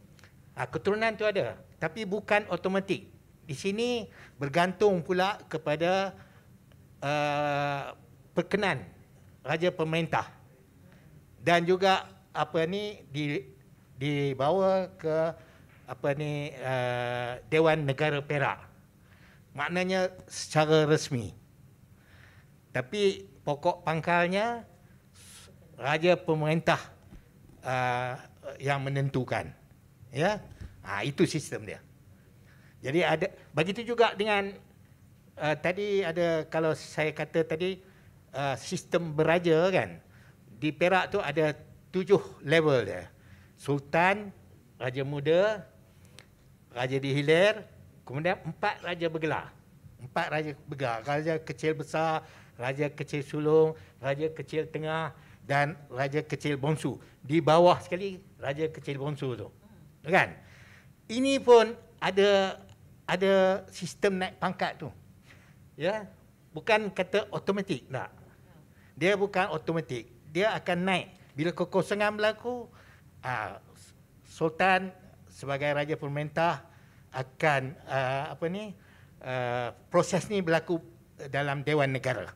ah, keturunan tu ada tapi bukan automatik di sini bergantung pula kepada uh, perkenan raja pemerintah dan juga apa ni di dibawa ke apa ni uh, dewan negara Perak maknanya secara resmi. Tapi pokok pangkalnya raja pemerintah uh, yang menentukan. Ya. Ha, itu sistem dia. Jadi ada begitu juga dengan uh, tadi ada kalau saya kata tadi uh, sistem beraja kan. Di Perak tu ada tujuh level dia. Sultan, raja muda, raja dihilir. Kemudian empat raja bergelar. Empat raja bergelar. Raja kecil besar, raja kecil sulung, raja kecil tengah dan raja kecil bonsu. Di bawah sekali raja kecil bonsu tu. Hmm. Kan? Ini pun ada ada sistem naik pangkat tu. Ya, bukan kata otomatik tak. Dia bukan otomatik, Dia akan naik bila kekosongan berlaku. Ah, Sultan sebagai raja pemerintah akan uh, apa ni uh, proses ni berlaku dalam Dewan Negara.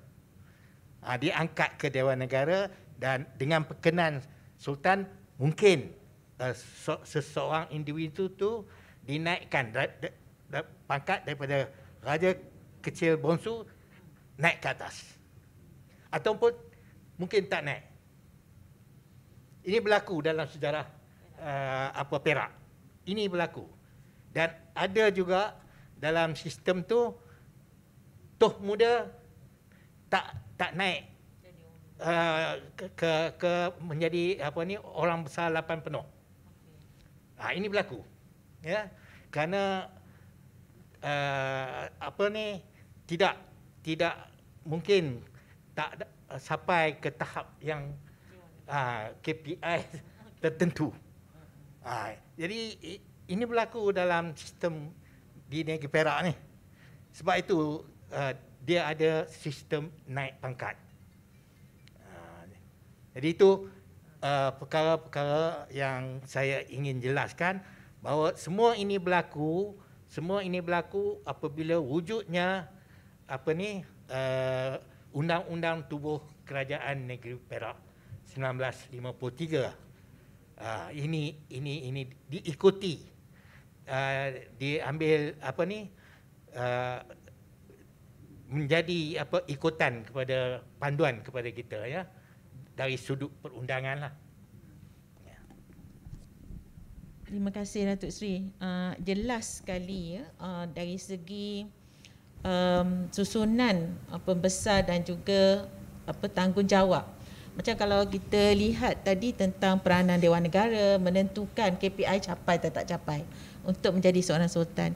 Uh, diangkat ke Dewan Negara dan dengan perkenan Sultan mungkin uh, seseorang individu tu dinaikkan da, da, da, pangkat daripada raja kecil bonsu naik ke atas ataupun mungkin tak naik. Ini berlaku dalam sejarah uh, apa Perak. Ini berlaku dan ada juga dalam sistem tu toh muda tak tak naik uh, ke, ke ke menjadi apa ni orang besar lapan penuh. Okay. Ha, ah, ini berlaku. Ya. Kerana uh, apa ni tidak tidak mungkin tak sampai ke tahap yang uh, KPI okay. tertentu. Ha, jadi ini berlaku dalam sistem di negeri Perak ni. Sebab itu uh, dia ada sistem naik pangkat. Uh, jadi itu uh, perkara-perkara yang saya ingin jelaskan bahawa semua ini berlaku, semua ini berlaku apabila wujudnya apa ni uh, undang-undang tubuh kerajaan negeri Perak 1953. Uh, ini ini ini diikuti uh, diambil apa ni uh, menjadi apa ikutan kepada panduan kepada kita ya dari sudut perundangan lah. Ya. Terima kasih Datuk Sri. Uh, jelas sekali ya uh, dari segi um, susunan uh, pembesar dan juga apa tanggungjawab. Macam kalau kita lihat tadi tentang peranan Dewan Negara menentukan KPI capai atau tak capai untuk menjadi seorang sultan.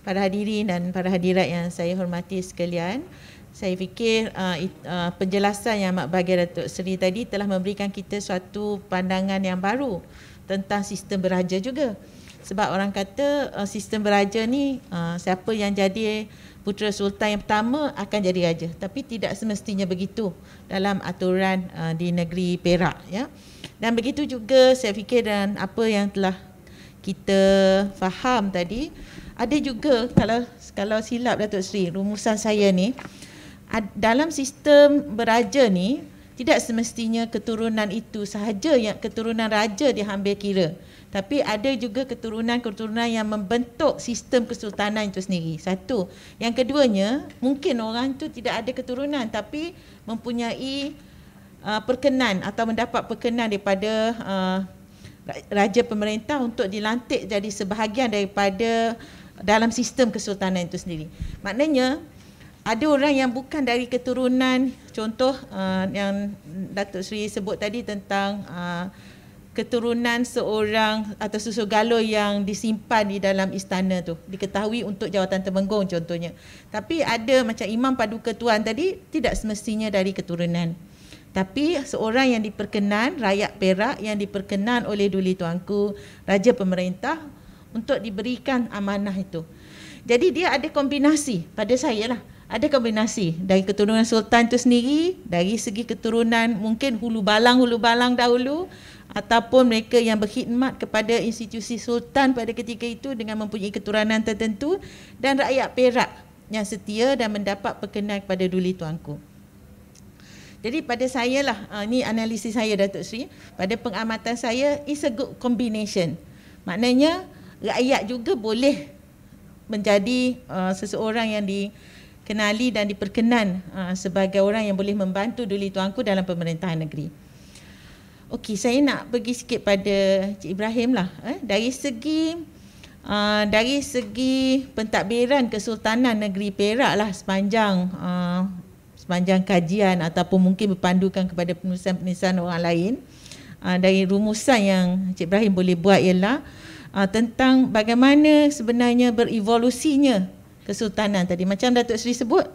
Para hadirin dan para hadirat yang saya hormati sekalian, saya fikir uh, uh, penjelasan yang Mak Bahagia Datuk Seri tadi telah memberikan kita suatu pandangan yang baru tentang sistem beraja juga. Sebab orang kata uh, sistem beraja ni siapa yang jadi putera sultan yang pertama akan jadi raja. Tapi tidak semestinya begitu dalam aturan di negeri Perak. Ya. Dan begitu juga saya fikir dan apa yang telah kita faham tadi ada juga kalau kalau silap Datuk Sri rumusan saya ni dalam sistem beraja ni tidak semestinya keturunan itu sahaja yang keturunan raja diambil kira tapi ada juga keturunan-keturunan yang membentuk sistem kesultanan itu sendiri satu yang keduanya mungkin orang tu tidak ada keturunan tapi mempunyai uh, perkenan atau mendapat perkenan daripada uh, raja pemerintah untuk dilantik jadi sebahagian daripada dalam sistem kesultanan itu sendiri. Maknanya ada orang yang bukan dari keturunan contoh uh, yang Datuk Seri sebut tadi tentang uh, keturunan seorang atau susu galuh yang disimpan di dalam istana tu diketahui untuk jawatan temenggung contohnya. Tapi ada macam imam paduka tuan tadi tidak semestinya dari keturunan tapi seorang yang diperkenan rakyat Perak yang diperkenan oleh Duli Tuanku Raja Pemerintah untuk diberikan amanah itu. Jadi dia ada kombinasi pada saya lah. Ada kombinasi dari keturunan Sultan itu sendiri, dari segi keturunan mungkin hulu balang-hulu balang dahulu ataupun mereka yang berkhidmat kepada institusi Sultan pada ketika itu dengan mempunyai keturunan tertentu dan rakyat Perak yang setia dan mendapat perkenan kepada Duli Tuanku. Jadi pada saya lah, uh, ah, ni analisis saya Datuk Sri, pada pengamatan saya, it's a good combination. Maknanya rakyat juga boleh menjadi uh, seseorang yang dikenali dan diperkenan uh, sebagai orang yang boleh membantu Duli Tuanku dalam pemerintahan negeri. Okey, saya nak pergi sikit pada Cik Ibrahim lah. Eh. Dari segi Uh, dari segi pentadbiran Kesultanan Negeri Perak lah sepanjang uh, sepanjang kajian ataupun mungkin berpandukan kepada penulisan-penulisan orang lain uh, dari rumusan yang Cik Ibrahim boleh buat ialah uh, tentang bagaimana sebenarnya berevolusinya kesultanan tadi macam Datuk Seri sebut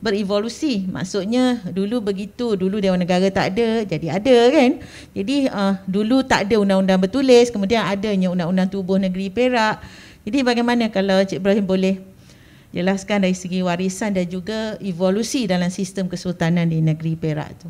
berevolusi maksudnya dulu begitu dulu dewan negara tak ada jadi ada kan jadi uh, dulu tak ada undang-undang bertulis kemudian adanya undang-undang tubuh negeri Perak jadi bagaimana kalau Cik Ibrahim boleh jelaskan dari segi warisan dan juga evolusi dalam sistem kesultanan di negeri Perak tu.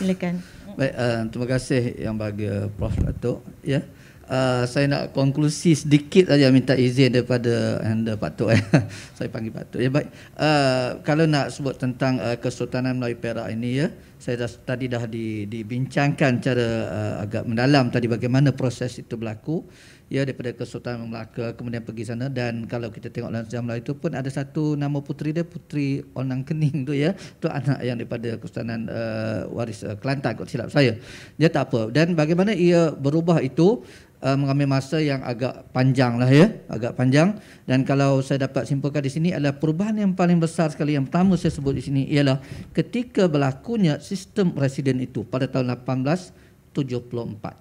Silakan. Baik, uh, terima kasih yang bagi Prof Datuk. Ya. Uh, saya nak konklusi sedikit saja minta izin daripada anda Pak Tok. Eh. saya panggil Pak Tok. Ya, baik. Uh, kalau nak sebut tentang uh, Kesultanan Melayu Perak ini ya, saya dah, tadi dah dibincangkan cara uh, agak mendalam tadi bagaimana proses itu berlaku ya daripada Kesultanan Melaka kemudian pergi sana dan kalau kita tengok dalam sejarah Melayu itu pun ada satu nama putri dia putri Onang Kening tu ya tu anak yang daripada Kesultanan uh, waris uh, Kelantan kalau silap saya dia tak apa dan bagaimana ia berubah itu uh, mengambil masa yang agak panjang lah ya agak panjang dan kalau saya dapat simpulkan di sini adalah perubahan yang paling besar sekali yang pertama saya sebut di sini ialah ketika berlakunya sistem residen itu pada tahun 1874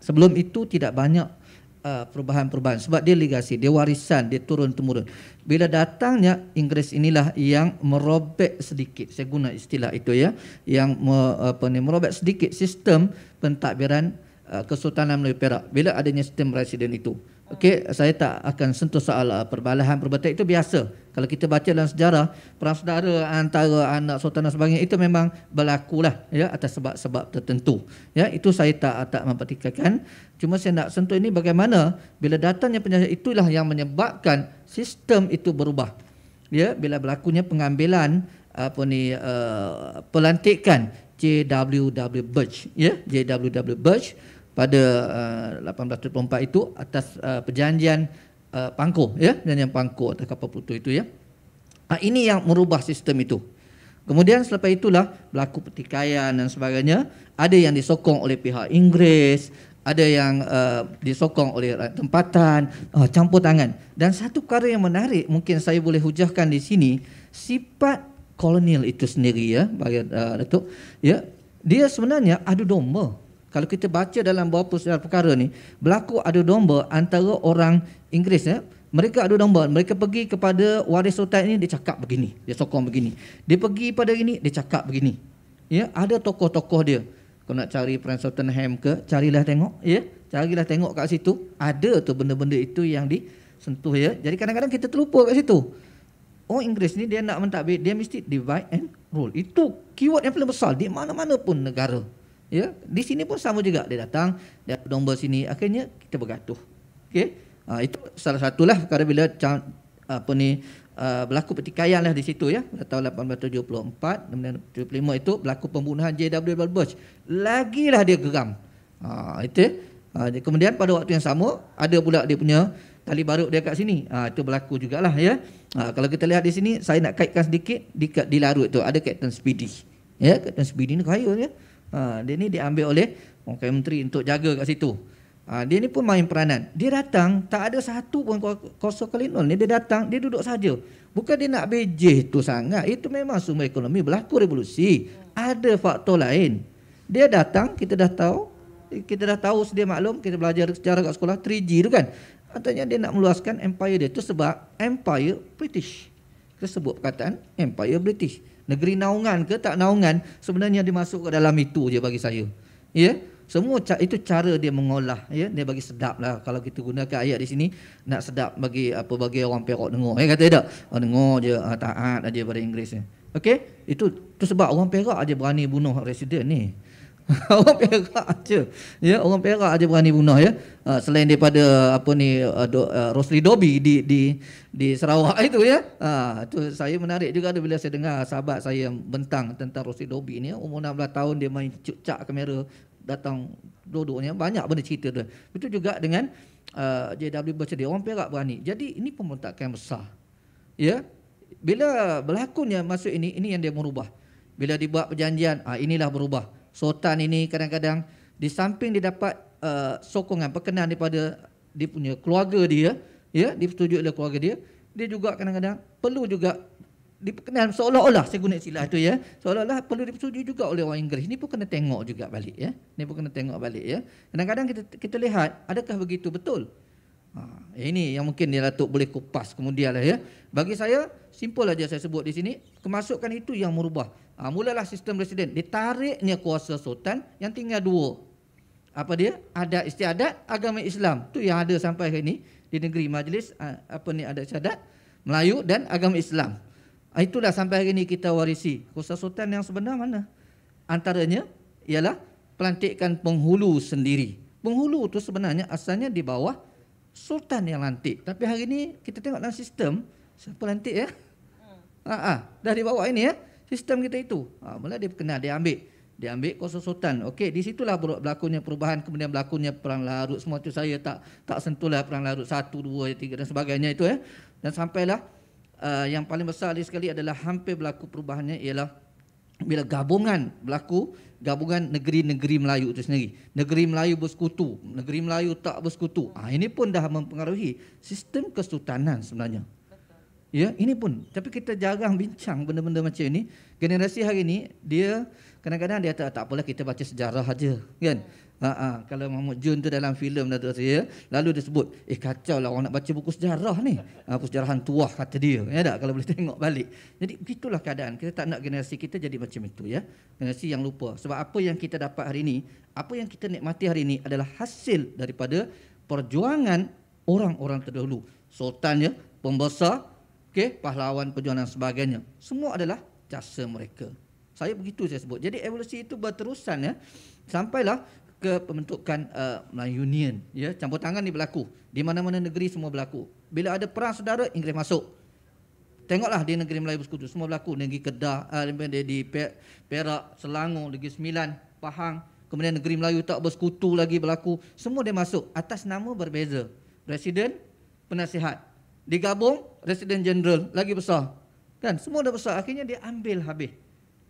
sebelum itu tidak banyak Uh, perubahan-perubahan sebab dia legasi, dia warisan, dia turun temurun. Bila datangnya Inggeris inilah yang merobek sedikit. Saya guna istilah itu ya, yang apa ni merobek sedikit sistem pentadbiran uh, kesultanan Melayu Perak bila adanya sistem residen itu. Okey, saya tak akan sentuh soal uh, perbalahan perbetik itu biasa. Kalau kita baca dalam sejarah, perang saudara antara anak sultan dan sebagainya itu memang berlaku lah ya atas sebab-sebab tertentu. Ya, itu saya tak uh, tak mempertikaikan. Cuma saya nak sentuh ini bagaimana bila datangnya penjajah itulah yang menyebabkan sistem itu berubah. Ya, bila berlakunya pengambilan apa ni uh, pelantikan JWW Birch ya, JWW Birch pada uh, 1824 itu atas uh, perjanjian uh, pangko ya perjanjian pangko atau kapal putu itu ya uh, ini yang merubah sistem itu kemudian selepas itulah berlaku pertikaian dan sebagainya ada yang disokong oleh pihak Inggeris ada yang uh, disokong oleh tempatan uh, campur tangan dan satu perkara yang menarik mungkin saya boleh hujahkan di sini sifat kolonial itu sendiri ya bagi uh, Datuk ya dia sebenarnya adu domba kalau kita baca dalam beberapa sejarah perkara ni, berlaku adu domba antara orang Inggeris ya. Mereka adu domba, mereka pergi kepada waris sultan ini dia cakap begini, dia sokong begini. Dia pergi pada ini dia cakap begini. Ya, ada tokoh-tokoh dia. Kau nak cari Prince Tottenham ke, carilah tengok ya. Carilah tengok kat situ, ada tu benda-benda itu yang disentuh ya. Jadi kadang-kadang kita terlupa kat situ. Oh Inggeris ni dia nak mentadbir, dia mesti divide and rule. Itu keyword yang paling besar di mana-mana pun negara. Ya, di sini pun sama juga dia datang dia domba sini akhirnya kita bergaduh. Okey. Ha, itu salah satulah perkara bila apa ni ah, berlaku pertikaian lah di situ ya pada tahun 1874 dan 1875 itu berlaku pembunuhan J.W. Burbage lagilah dia geram ha, itu ha, kemudian pada waktu yang sama ada pula dia punya tali baru dia kat sini ha, itu berlaku jugalah ya ha, kalau kita lihat di sini saya nak kaitkan sedikit di, di larut tu ada Captain Speedy ya Captain Speedy ni kaya ya Ha, dia ni diambil oleh orang kaya menteri untuk jaga kat situ. Ha, dia ni pun main peranan. Dia datang, tak ada satu pun kuasa kolonial ni. Dia datang, dia duduk saja. Bukan dia nak bejeh tu sangat. Itu memang semua ekonomi berlaku revolusi. Ada faktor lain. Dia datang, kita dah tahu. Kita dah tahu sedia maklum. Kita belajar secara kat sekolah 3G tu kan. Katanya dia nak meluaskan empire dia. tu sebab empire British. Kita sebut perkataan empire British negeri naungan ke tak naungan sebenarnya dia masuk ke dalam itu je bagi saya ya semua itu cara dia mengolah ya dia bagi sedap lah kalau kita gunakan ayat di sini nak sedap bagi apa bagi orang Perak dengar ya kata tak oh, dengar je ah, taat aja pada Inggeris ni okey itu tu sebab orang Perak aja berani bunuh resident ni orang Perak aja. Ya, orang Perak aja berani bunuh ya. Ah, selain daripada apa ni ah, ah, Rosli Dobi di di di Sarawak itu ya. Ah, uh, saya menarik juga ada bila saya dengar sahabat saya yang bentang tentang Rosli Dobi ni ya. umur 16 tahun dia main cucak kamera datang duduknya banyak benda cerita dia. Itu juga dengan uh, JW bercerita orang Perak berani. Jadi ini pemberontakan besar. Ya. Bila berlakunya masuk ini ini yang dia merubah. Bila dibuat perjanjian, ah inilah berubah sultan ini kadang-kadang di samping dia dapat uh, sokongan perkenan daripada dia punya keluarga dia ya disetujui oleh keluarga dia dia juga kadang-kadang perlu juga diperkenal seolah-olah saya guna istilah tu ya seolah-olah perlu dipersetujui juga oleh orang Inggeris ni pun kena tengok juga balik ya ni pun kena tengok balik ya kadang-kadang kita kita lihat adakah begitu betul ha, ini yang mungkin dia Datuk boleh kupas kemudianlah ya bagi saya simple aja saya sebut di sini kemasukan itu yang merubah Ha, mulalah sistem residen. Ditariknya kuasa sultan yang tinggal dua. Apa dia? Adat istiadat agama Islam. Itu yang ada sampai hari ini di negeri majlis. Ah, apa ni adat istiadat? Melayu dan agama Islam. Ah, itulah sampai hari ini kita warisi. Kuasa sultan yang sebenar mana? Antaranya ialah pelantikan penghulu sendiri. Penghulu tu sebenarnya asalnya di bawah sultan yang lantik. Tapi hari ini kita tengoklah sistem siapa lantik ya? Ha, ha, dah di bawah ini ya sistem kita itu. Ha, mula dia kenal, dia ambil. Dia ambil kosong sultan. Okey, di situlah berlakunya perubahan, kemudian berlakunya perang larut. Semua itu saya tak tak sentuhlah perang larut. Satu, dua, tiga dan sebagainya itu. ya. Eh. Dan sampailah uh, yang paling besar sekali adalah hampir berlaku perubahannya ialah bila gabungan berlaku gabungan negeri-negeri Melayu itu sendiri negeri Melayu bersekutu negeri Melayu tak bersekutu ah ini pun dah mempengaruhi sistem kesultanan sebenarnya Ya, ini pun. Tapi kita jarang bincang benda-benda macam ini. Generasi hari ini, dia kadang-kadang dia kata, tak apalah kita baca sejarah aja. Kan? Ha, ha, kalau Mahmud Jun tu dalam filem dah terasa, ya? lalu dia sebut, eh kacau lah orang nak baca buku sejarah ni. Ha, buku sejarah hantuah kata dia. Ya tak? Kalau boleh tengok balik. Jadi begitulah keadaan. Kita tak nak generasi kita jadi macam itu. ya. Generasi yang lupa. Sebab apa yang kita dapat hari ini, apa yang kita nikmati hari ini adalah hasil daripada perjuangan orang-orang terdahulu. Sultan ya, pembesar, okay, pahlawan perjuangan dan sebagainya. Semua adalah jasa mereka. Saya begitu saya sebut. Jadi evolusi itu berterusan ya. Sampailah ke pembentukan uh, Melayu Union. Ya. Campur tangan ini berlaku. Di mana-mana negeri semua berlaku. Bila ada perang saudara, Inggeris masuk. Tengoklah di negeri Melayu Bersekutu. Semua berlaku. Negeri Kedah, uh, di, di Perak, Selangor, Negeri Sembilan, Pahang. Kemudian negeri Melayu tak bersekutu lagi berlaku. Semua dia masuk atas nama berbeza. Presiden, penasihat. Digabung, Resident General lagi besar. Kan? Semua dah besar. Akhirnya dia ambil habis.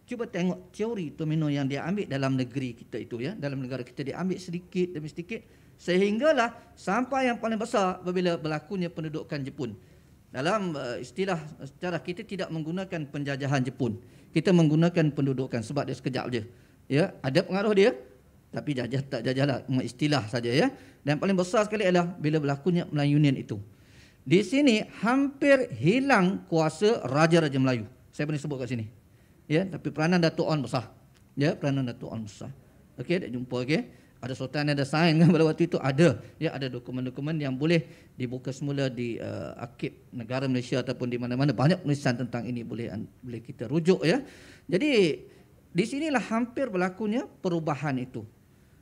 Cuba tengok teori domino yang dia ambil dalam negeri kita itu ya. Dalam negara kita dia ambil sedikit demi sedikit. Sehinggalah sampai yang paling besar apabila berlakunya pendudukan Jepun. Dalam eh, istilah secara kita tidak menggunakan penjajahan Jepun. Kita menggunakan pendudukan sebab dia sekejap je. Ya, ada pengaruh dia tapi jajah tak jajahlah istilah saja ya. Dan paling besar sekali adalah bila berlakunya Melayu Union itu di sini hampir hilang kuasa raja-raja Melayu. Saya pernah sebut kat sini. Ya, tapi peranan Datuk On besar. Ya, peranan Datuk On besar. Okey, dah jumpa okey. Ada sultan ada sign kan pada waktu itu ada. Ya, ada dokumen-dokumen yang boleh dibuka semula di uh, akib negara Malaysia ataupun di mana-mana banyak penulisan tentang ini boleh boleh kita rujuk ya. Jadi di sinilah hampir berlakunya perubahan itu.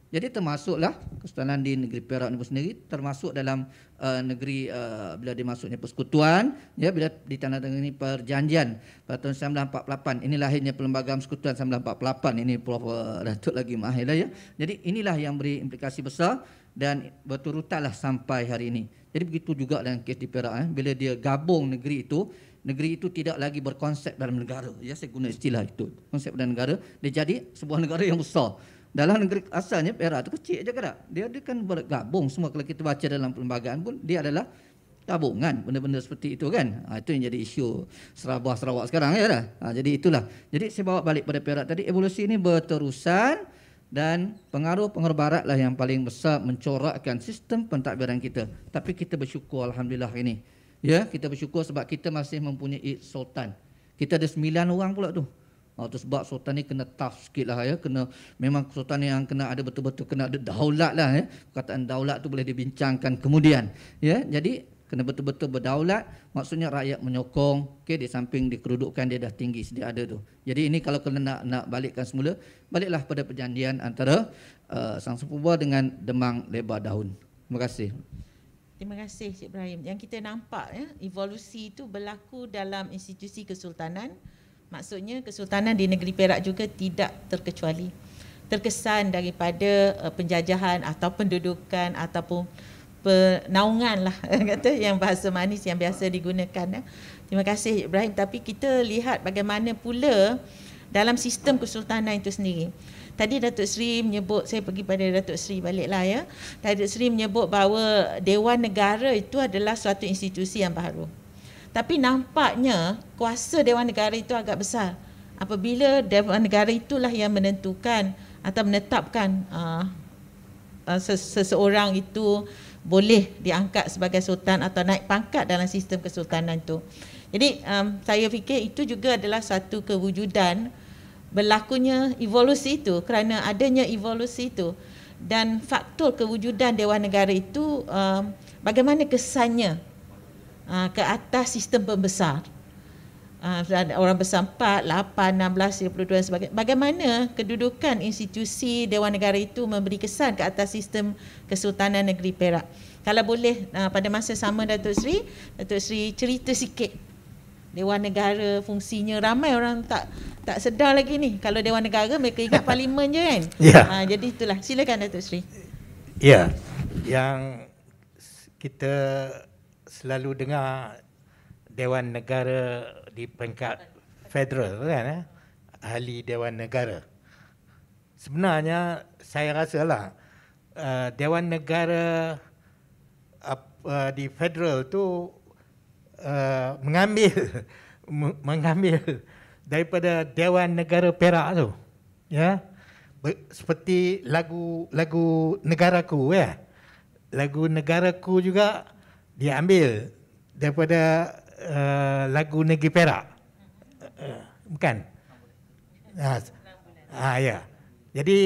Jadi termasuklah kesultanan di negeri Perak ni sendiri termasuk dalam uh, negeri uh, bila dimasuknya persekutuan ya bila ini perjanjian pada tahun 1948 ini lahirnya perlembagaan persekutuan 1948 ini Prof uh, Datuk lagi Mahila ya. Jadi inilah yang beri implikasi besar dan berturutlah sampai hari ini. Jadi begitu juga dengan kes di Perak eh. bila dia gabung negeri itu negeri itu tidak lagi berkonsep dalam negara ya saya guna istilah itu konsep dan negara dia jadi sebuah negara yang besar dalam negeri asalnya Perak tu kecil je kerak. Dia ada kan gabung semua kalau kita baca dalam perlembagaan pun dia adalah tabungan benda-benda seperti itu kan. Ha, itu yang jadi isu Sarawak serawak sekarang ya dah. Ha, jadi itulah. Jadi saya bawa balik pada Perak tadi evolusi ini berterusan dan pengaruh-pengaruh barat lah yang paling besar mencorakkan sistem pentadbiran kita. Tapi kita bersyukur Alhamdulillah ini. Ya, kita bersyukur sebab kita masih mempunyai sultan. Kita ada sembilan orang pula tu. Oh, tu sebab sultan ni kena tough sikit lah ya. Kena, memang sultan ni yang kena ada betul-betul kena ada daulat lah ya. Perkataan daulat tu boleh dibincangkan kemudian. Ya, jadi kena betul-betul berdaulat. Maksudnya rakyat menyokong. Okay, di samping dikerudukkan dia dah tinggi sedia ada tu. Jadi ini kalau kena nak, nak balikkan semula, baliklah pada perjanjian antara uh, Sang Sepuba dengan Demang Lebar Daun. Terima kasih. Terima kasih Cik Ibrahim. Yang kita nampak ya, evolusi itu berlaku dalam institusi kesultanan. Maksudnya kesultanan di negeri Perak juga tidak terkecuali terkesan daripada uh, penjajahan atau pendudukan ataupun penaungan lah kata yang bahasa manis yang biasa digunakan. Eh. Terima kasih Ibrahim. Tapi kita lihat bagaimana pula dalam sistem kesultanan itu sendiri. Tadi Datuk Seri menyebut, saya pergi pada Datuk Seri baliklah ya. Datuk Seri menyebut bahawa Dewan Negara itu adalah suatu institusi yang baru. Tapi nampaknya kuasa Dewan Negara itu agak besar apabila Dewan Negara itulah yang menentukan atau menetapkan uh, uh, seseorang itu boleh diangkat sebagai sultan atau naik pangkat dalam sistem kesultanan itu. Jadi um, saya fikir itu juga adalah satu kewujudan berlakunya evolusi itu kerana adanya evolusi itu dan faktor kewujudan Dewan Negara itu um, bagaimana kesannya uh, ke atas sistem pembesar uh, orang besar 4, 8, 16, 32 dan sebagainya bagaimana kedudukan institusi Dewan Negara itu memberi kesan ke atas sistem Kesultanan Negeri Perak kalau boleh uh, pada masa sama Datuk Seri Datuk Seri cerita sikit Dewan Negara fungsinya ramai orang tak tak sedar lagi ni kalau Dewan Negara mereka ingat parlimen je kan yeah. Ya. uh, jadi itulah silakan Datuk Seri ya yeah. yang kita selalu dengar Dewan Negara di peringkat federal kan eh? ahli Dewan Negara. Sebenarnya saya rasa lah uh, eh, Dewan Negara uh, uh, di federal tu uh, mengambil mengambil daripada Dewan Negara Perak tu. Ya. Ber, seperti lagu lagu negaraku ya. Lagu negaraku juga diambil daripada uh, lagu Negeri Perak. Uh, bukan? Ha. Uh, ah uh, ya. Yeah. Jadi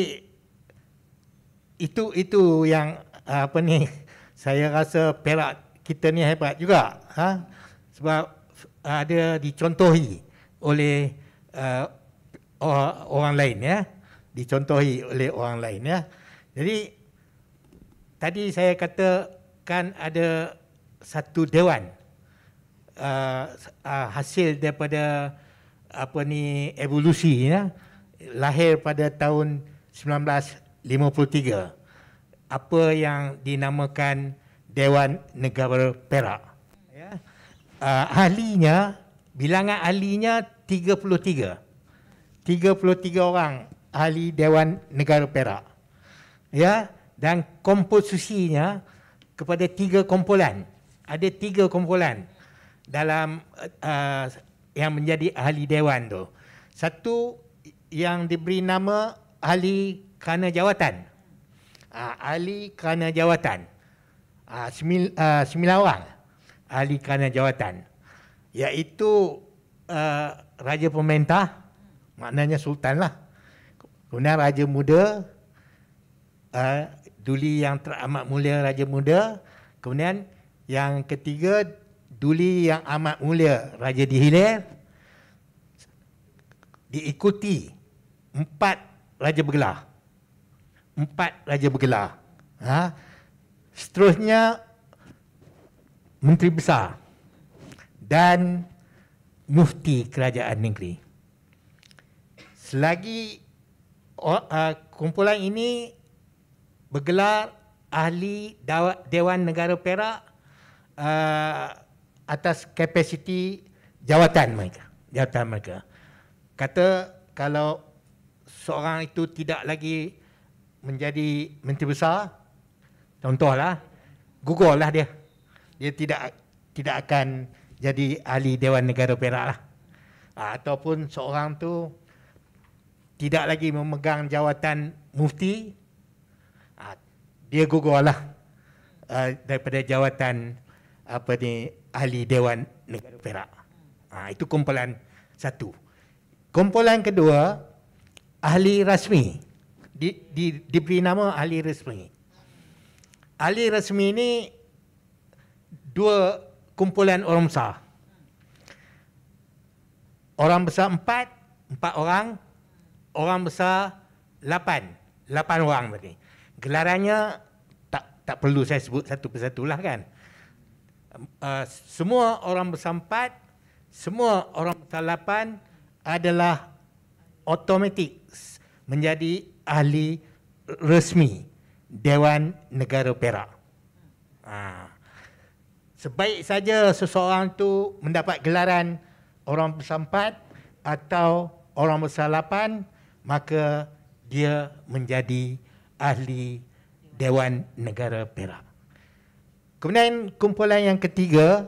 itu itu yang uh, apa ni saya rasa Perak kita ni hebat juga. Ha? Huh? Sebab uh, ada dicontohi oleh uh, orang lain ya. Dicontohi oleh orang lain ya. Jadi tadi saya katakan ada satu dewan uh, uh, hasil daripada apa ni evolusi ya lahir pada tahun 1953 apa yang dinamakan Dewan Negara Perak ya uh, ahlinya bilangan ahlinya 33 33 orang ahli Dewan Negara Perak ya dan komposisinya kepada tiga komponen ada tiga kumpulan dalam uh, yang menjadi ahli dewan tu. Satu yang diberi nama ahli kerana jawatan. Uh, ahli kerana jawatan. Uh, semil, uh, ah, sembilan orang ahli kerana jawatan. Iaitu uh, Raja pemerintah maknanya Sultan lah. Kemudian Raja Muda, uh, Duli yang teramat mulia Raja Muda. Kemudian yang ketiga, Duli yang amat mulia, Raja di Hilir, diikuti empat Raja Bergelah. Empat Raja Bergelah. Ha? Seterusnya, Menteri Besar dan Mufti Kerajaan Negeri. Selagi uh, kumpulan ini bergelar Ahli Dewan Negara Perak uh, atas kapasiti jawatan mereka. Jawatan mereka. Kata kalau seorang itu tidak lagi menjadi menteri besar, contohlah, gugur lah dia. Dia tidak tidak akan jadi ahli Dewan Negara Perak lah. Uh, ataupun seorang tu tidak lagi memegang jawatan mufti, uh, dia gugur lah uh, daripada jawatan apa ni ahli dewan negara Perak. Ha, itu kumpulan satu. Kumpulan kedua ahli rasmi di, di, diberi nama ahli rasmi. Ahli rasmi ini dua kumpulan orang besar. Orang besar empat, empat orang. Orang besar lapan, lapan orang tadi. Gelarannya tak tak perlu saya sebut satu persatu lah kan uh, semua orang bersampat, semua orang bersalapan adalah otomatik menjadi ahli resmi Dewan Negara Perak. Ha. Sebaik saja seseorang tu mendapat gelaran orang bersampat atau orang bersalapan, maka dia menjadi ahli Dewan Negara Perak. Kemudian kumpulan yang ketiga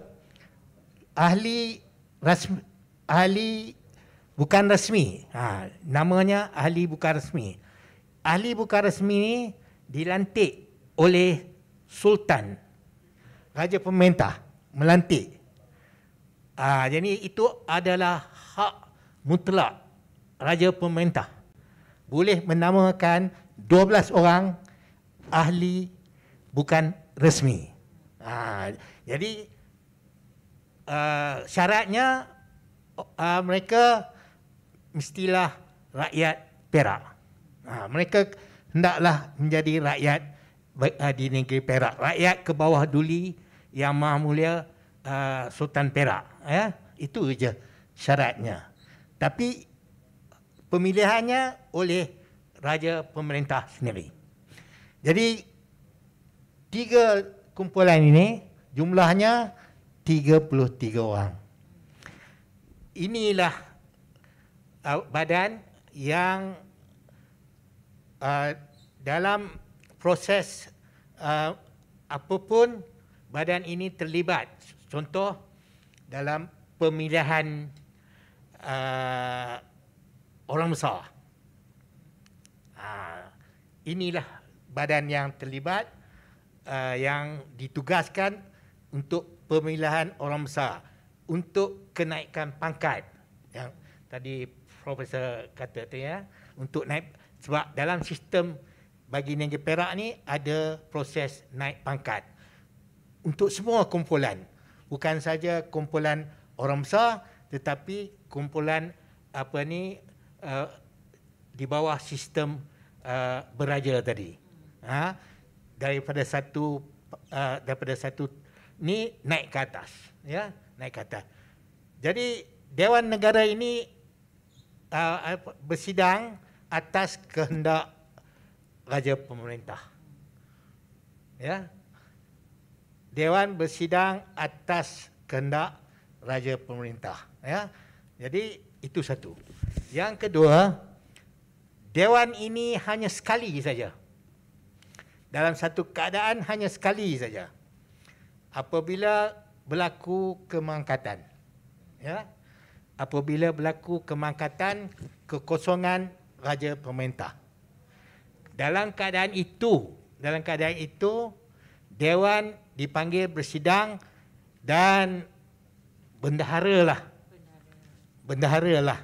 ahli rasmi, ahli bukan rasmi. Ha, namanya ahli bukan rasmi. Ahli bukan rasmi ni dilantik oleh sultan. Raja pemerintah melantik. Ha, jadi itu adalah hak mutlak raja pemerintah. Boleh menamakan 12 orang ahli bukan resmi. Ha, jadi uh, syaratnya uh, mereka mestilah rakyat Perak. Ha, mereka hendaklah menjadi rakyat uh, di negeri Perak. Rakyat ke bawah duli yang maha mulia uh, Sultan Perak. Ya, itu saja syaratnya. Tapi pemilihannya oleh raja pemerintah sendiri. Jadi tiga kumpulan ini jumlahnya 33 orang. Inilah uh, badan yang uh, dalam proses uh, apapun badan ini terlibat. Contoh dalam pemilihan uh, orang besar. Uh, inilah badan yang terlibat uh, yang ditugaskan untuk pemilihan orang besar untuk kenaikan pangkat yang tadi profesor kata tu ya untuk naik sebab dalam sistem bagi negeri Perak ni ada proses naik pangkat untuk semua kumpulan bukan saja kumpulan orang besar tetapi kumpulan apa ni uh, di bawah sistem uh, beraja tadi ha daripada satu uh, daripada satu ni naik ke atas ya naik ke atas jadi dewan negara ini uh, bersidang atas kehendak raja pemerintah ya dewan bersidang atas kehendak raja pemerintah ya jadi itu satu yang kedua dewan ini hanya sekali saja dalam satu keadaan hanya sekali saja apabila berlaku kemangkatan ya apabila berlaku kemangkatan kekosongan raja pemerintah dalam keadaan itu dalam keadaan itu dewan dipanggil bersidang dan bendaharalah bendaharalah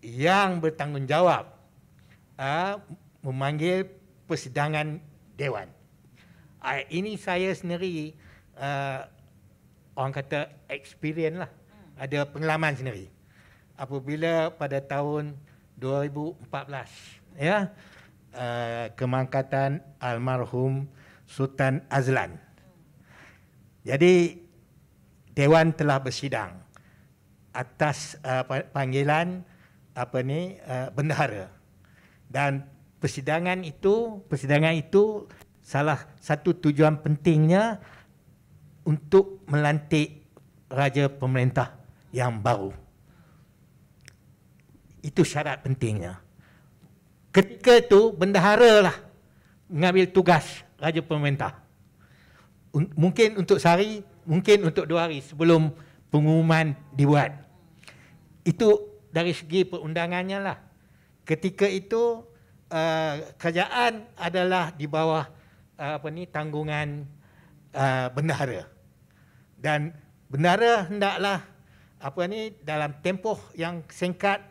yang bertanggungjawab uh, memanggil persidangan dewan. I, ini saya sendiri uh, orang kata experience lah. Hmm. Ada pengalaman sendiri. Apabila pada tahun 2014 ya uh, kemangkatan almarhum Sultan Azlan. Jadi dewan telah bersidang atas uh, panggilan apa ni uh, bendahara dan persidangan itu persidangan itu salah satu tujuan pentingnya untuk melantik raja pemerintah yang baru itu syarat pentingnya ketika itu bendahara lah mengambil tugas raja pemerintah mungkin untuk sehari mungkin untuk dua hari sebelum pengumuman dibuat itu dari segi perundangannya lah ketika itu uh, kerajaan adalah di bawah eh, apa ni tanggungan uh, bendahara dan bendahara hendaklah apa ni dalam tempoh yang singkat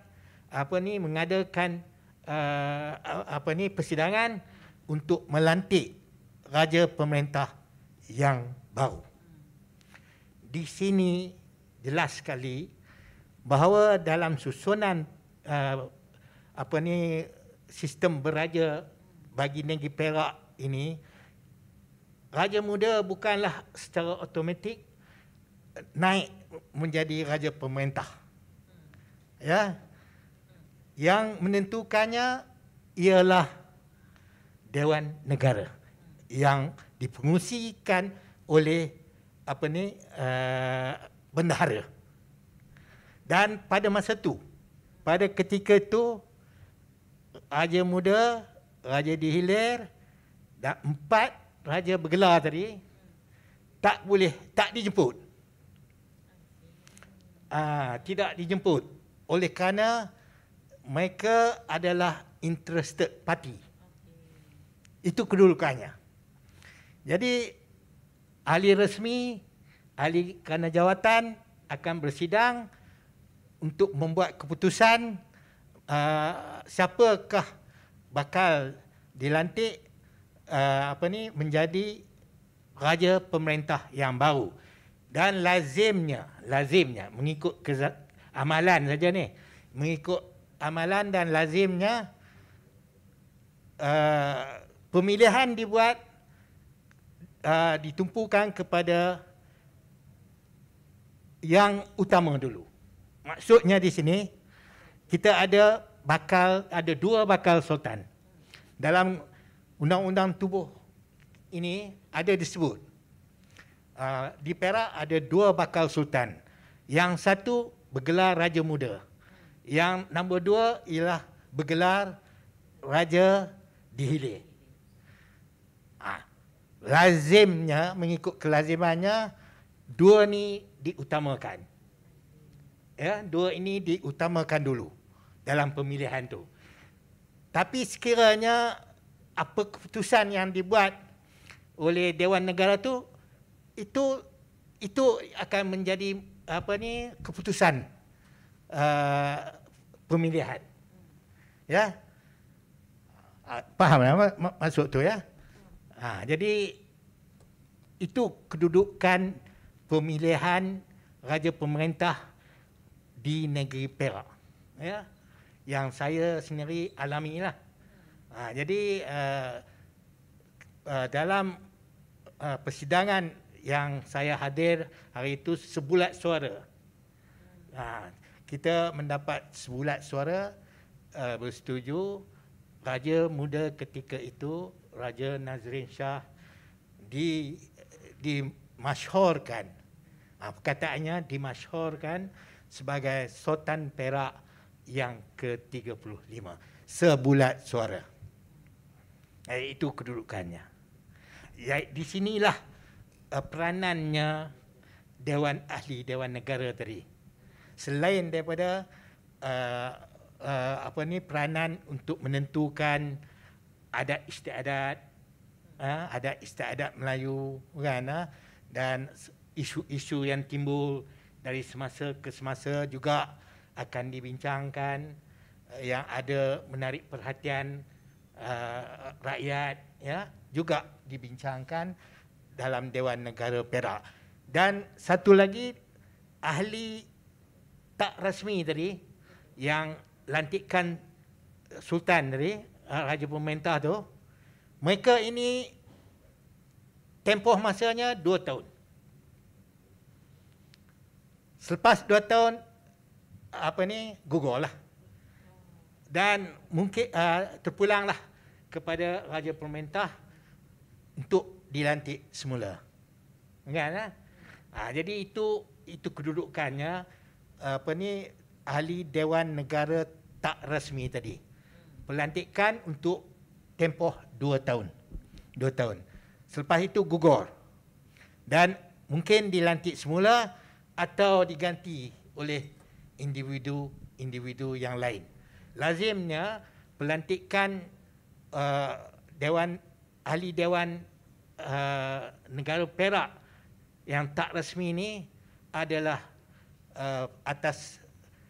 apa ni mengadakan apa ni persidangan untuk melantik raja pemerintah yang baru di sini jelas sekali bahawa dalam susunan uh, apa ni sistem beraja bagi negeri Perak ini raja muda bukanlah secara automatik naik menjadi raja pemerintah. Ya. Yang menentukannya ialah dewan negara yang dipengusikan oleh apa ni uh, bendahara. Dan pada masa itu, pada ketika itu raja muda, raja dihilir dan empat raja bergelar tadi tak boleh tak dijemput. Aa, ah, tidak dijemput oleh kerana mereka adalah interested party. Itu kedudukannya. Jadi ahli resmi ahli kerana jawatan akan bersidang untuk membuat keputusan uh, siapakah bakal dilantik uh, apa ni menjadi raja pemerintah yang baru dan lazimnya lazimnya mengikut ke amalan saja ni mengikut amalan dan lazimnya uh, pemilihan dibuat uh, ditumpukan kepada yang utama dulu maksudnya di sini kita ada bakal ada dua bakal sultan dalam undang-undang tubuh ini ada disebut uh, di Perak ada dua bakal sultan yang satu bergelar raja muda yang nombor dua ialah bergelar raja di hilir uh, ah, lazimnya mengikut kelazimannya dua ni diutamakan ya dua ini diutamakan dulu dalam pemilihan tu tapi sekiranya apa keputusan yang dibuat oleh dewan negara tu itu itu akan menjadi apa ni keputusan uh, pemilihan ya ah, faham ya? maksud tu ya ha, jadi itu kedudukan pemilihan raja pemerintah di negeri Perak ya yang saya sendiri alami lah ha, jadi uh, uh, dalam uh, persidangan yang saya hadir hari itu sebulat suara ha, kita mendapat sebulat suara uh, bersetuju raja muda ketika itu raja Nazrin Shah di dimasyhorkan ha, perkataannya dimasyhorkan sebagai Sultan Perak yang ke-35 sebulat suara. Eh, itu kedudukannya. Ya, di sinilah uh, peranannya Dewan Ahli Dewan Negara tadi. Selain daripada uh, uh, apa ni peranan untuk menentukan adat istiadat uh, adat istiadat Melayu kan, uh, dan isu-isu yang timbul dari semasa ke semasa juga akan dibincangkan eh, yang ada menarik perhatian uh, rakyat ya juga dibincangkan dalam Dewan Negara Perak dan satu lagi ahli tak rasmi tadi yang lantikan sultan tadi eh, raja pemerintah tu mereka ini tempoh masanya dua tahun Selepas dua tahun, apa ni, gugur lah. Dan mungkin uh, ah, terpulang lah kepada Raja Pemerintah untuk dilantik semula. Kan? Uh, jadi itu itu kedudukannya apa ni ahli dewan negara tak rasmi tadi pelantikan untuk tempoh dua tahun dua tahun selepas itu gugur dan mungkin dilantik semula atau diganti oleh individu-individu yang lain. Lazimnya pelantikan uh, dewan ahli dewan uh, negara Perak yang tak resmi ini adalah uh, atas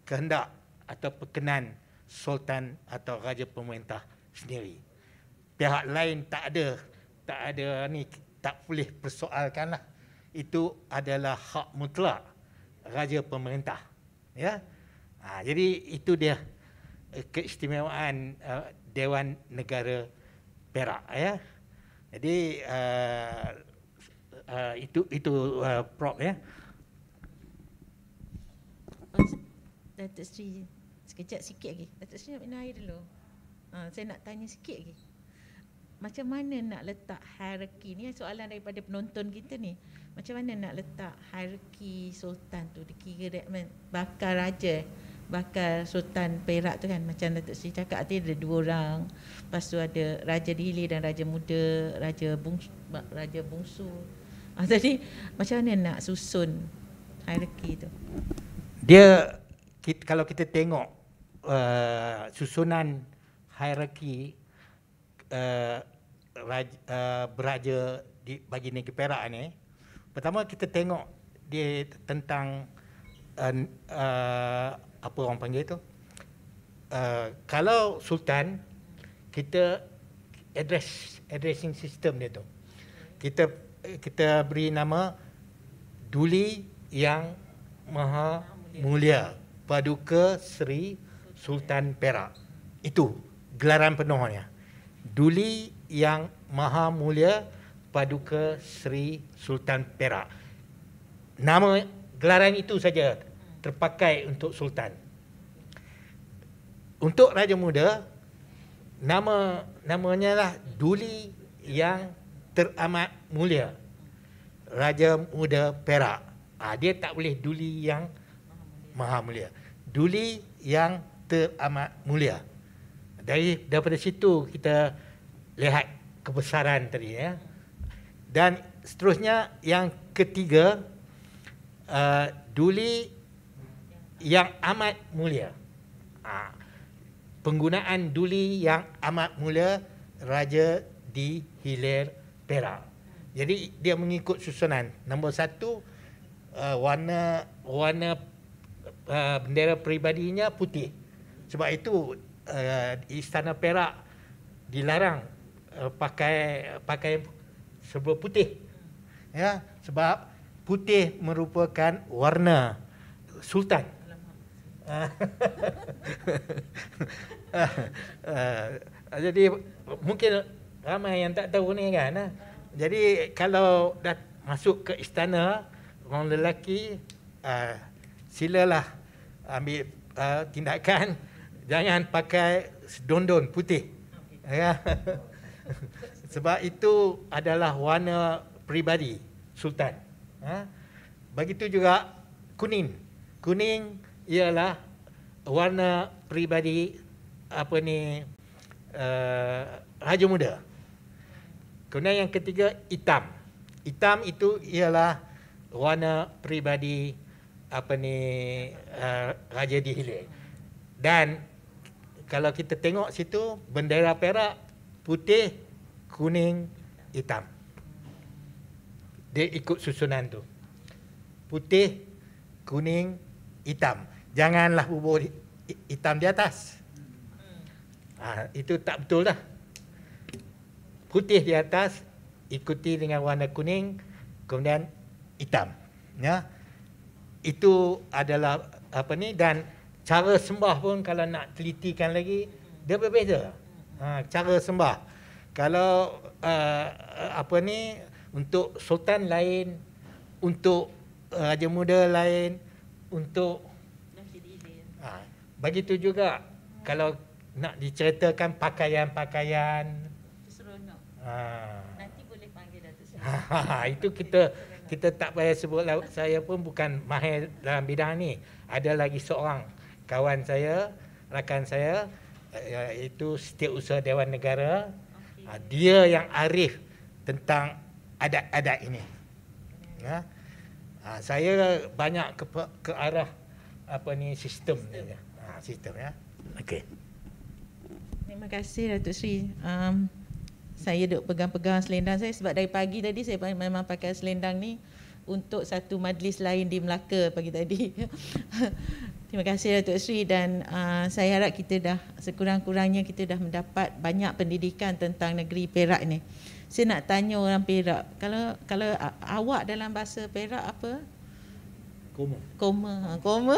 kehendak atau perkenan sultan atau raja pemerintah sendiri. Pihak lain tak ada tak ada ni tak boleh persoalkanlah. Itu adalah hak mutlak raja pemerintah. Ya. Ha, jadi itu dia eh, keistimewaan uh, Dewan Negara Perak ya. Jadi uh, uh, itu itu uh, prop ya. Oh, Datuk Sri sekejap sikit lagi. Datuk Sri nak minum air dulu. Ha, saya nak tanya sikit lagi. Macam mana nak letak hierarki ni soalan daripada penonton kita ni macam mana nak letak hierarki sultan tu dikira dekat bakal raja eh. bakal sultan Perak tu kan macam Datuk Seri cakap tadi ada dua orang lepas tu ada raja dihili dan raja muda raja bungsu raja bungsu ah, jadi macam mana nak susun hierarki tu dia kita, kalau kita tengok uh, susunan hierarki uh, raja, uh, beraja di bagi negeri Perak ni pertama kita tengok dia tentang uh, uh, apa orang panggil itu uh, kalau sultan kita address addressing system dia tu kita kita beri nama duli yang maha mulia paduka sri sultan perak itu gelaran penuhnya duli yang maha mulia Paduka Sri Sultan Perak. Nama gelaran itu saja terpakai untuk sultan. Untuk raja muda nama namanya lah Duli yang teramat mulia. Raja muda Perak. Ha, dia tak boleh Duli yang maha mulia. Duli yang teramat mulia. Dari daripada situ kita lihat kebesaran tadi ya. Dan seterusnya yang ketiga uh, duli yang amat mulia. Ha. Penggunaan duli yang amat mulia raja di hilir Perak. Jadi dia mengikut susunan. Nombor satu uh, warna warna uh, bendera peribadinya putih. Sebab itu uh, istana Perak dilarang uh, pakai pakaian serba putih. Hmm. Ya, sebab putih merupakan warna sultan. Jadi mungkin ramai yang tak tahu ni kan. Ha? Jadi kalau dah masuk ke istana orang lelaki uh, silalah ambil ha, tindakan jangan pakai dondon putih. Ya. Sebab itu adalah warna peribadi sultan. Ha? Begitu juga kuning. Kuning ialah warna peribadi apa ni uh, raja muda. Kemudian yang ketiga hitam. Hitam itu ialah warna peribadi apa ni uh, raja di hilir. Dan kalau kita tengok situ bendera Perak putih kuning, hitam. Dia ikut susunan tu. Putih, kuning, hitam. Janganlah bubur hitam di atas. Ha, itu tak betul dah. Putih di atas ikuti dengan warna kuning kemudian hitam. Ya. Itu adalah apa ni dan cara sembah pun kalau nak telitikan lagi dia berbeza. Ha, cara sembah kalau uh, apa ni untuk sultan lain untuk raja muda lain untuk ha, bagi tu juga kalau nak diceritakan pakaian-pakaian ha. nanti boleh panggil datuk ha, ha, itu kita kita tak payah sebut lah. saya pun bukan mahir dalam bidang ni ada lagi seorang kawan saya rakan saya eh, iaitu usaha dewan negara Ha, dia yang arif tentang adat-adat ini. Ya. Ha, saya banyak ke, ke arah apa ni sistem ni. Ha, sistem ya. Okey. Terima kasih Datuk Sri. Um, saya duk pegang-pegang selendang saya sebab dari pagi tadi saya memang pakai selendang ni untuk satu majlis lain di Melaka pagi tadi. Terima kasih Datuk Sri dan uh, saya harap kita dah sekurang-kurangnya kita dah mendapat banyak pendidikan tentang negeri Perak ni. Saya nak tanya orang Perak, kalau kalau uh, awak dalam bahasa Perak apa? Koma. Koma. Ha, koma.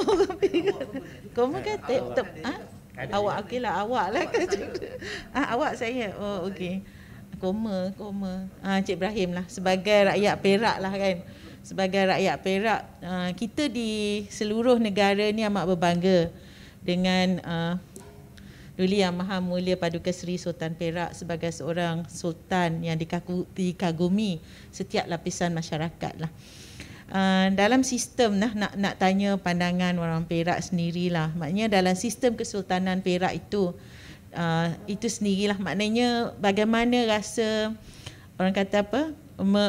Koma kan? Awak. Ha? Awak okey lah, awak lah. Awak, saya. Ha, awak saya? Oh, okey. Koma, koma. Ah, ha, Cik Ibrahim lah, sebagai rakyat Perak lah kan sebagai rakyat Perak uh, kita di seluruh negara ni amat berbangga dengan uh, Duli Yang Maha Mulia Paduka Seri Sultan Perak sebagai seorang sultan yang dikagumi setiap lapisan masyarakat lah. Uh, dalam sistem nah, nak nak tanya pandangan orang Perak sendirilah maknanya dalam sistem kesultanan Perak itu uh, itu sendirilah maknanya bagaimana rasa orang kata apa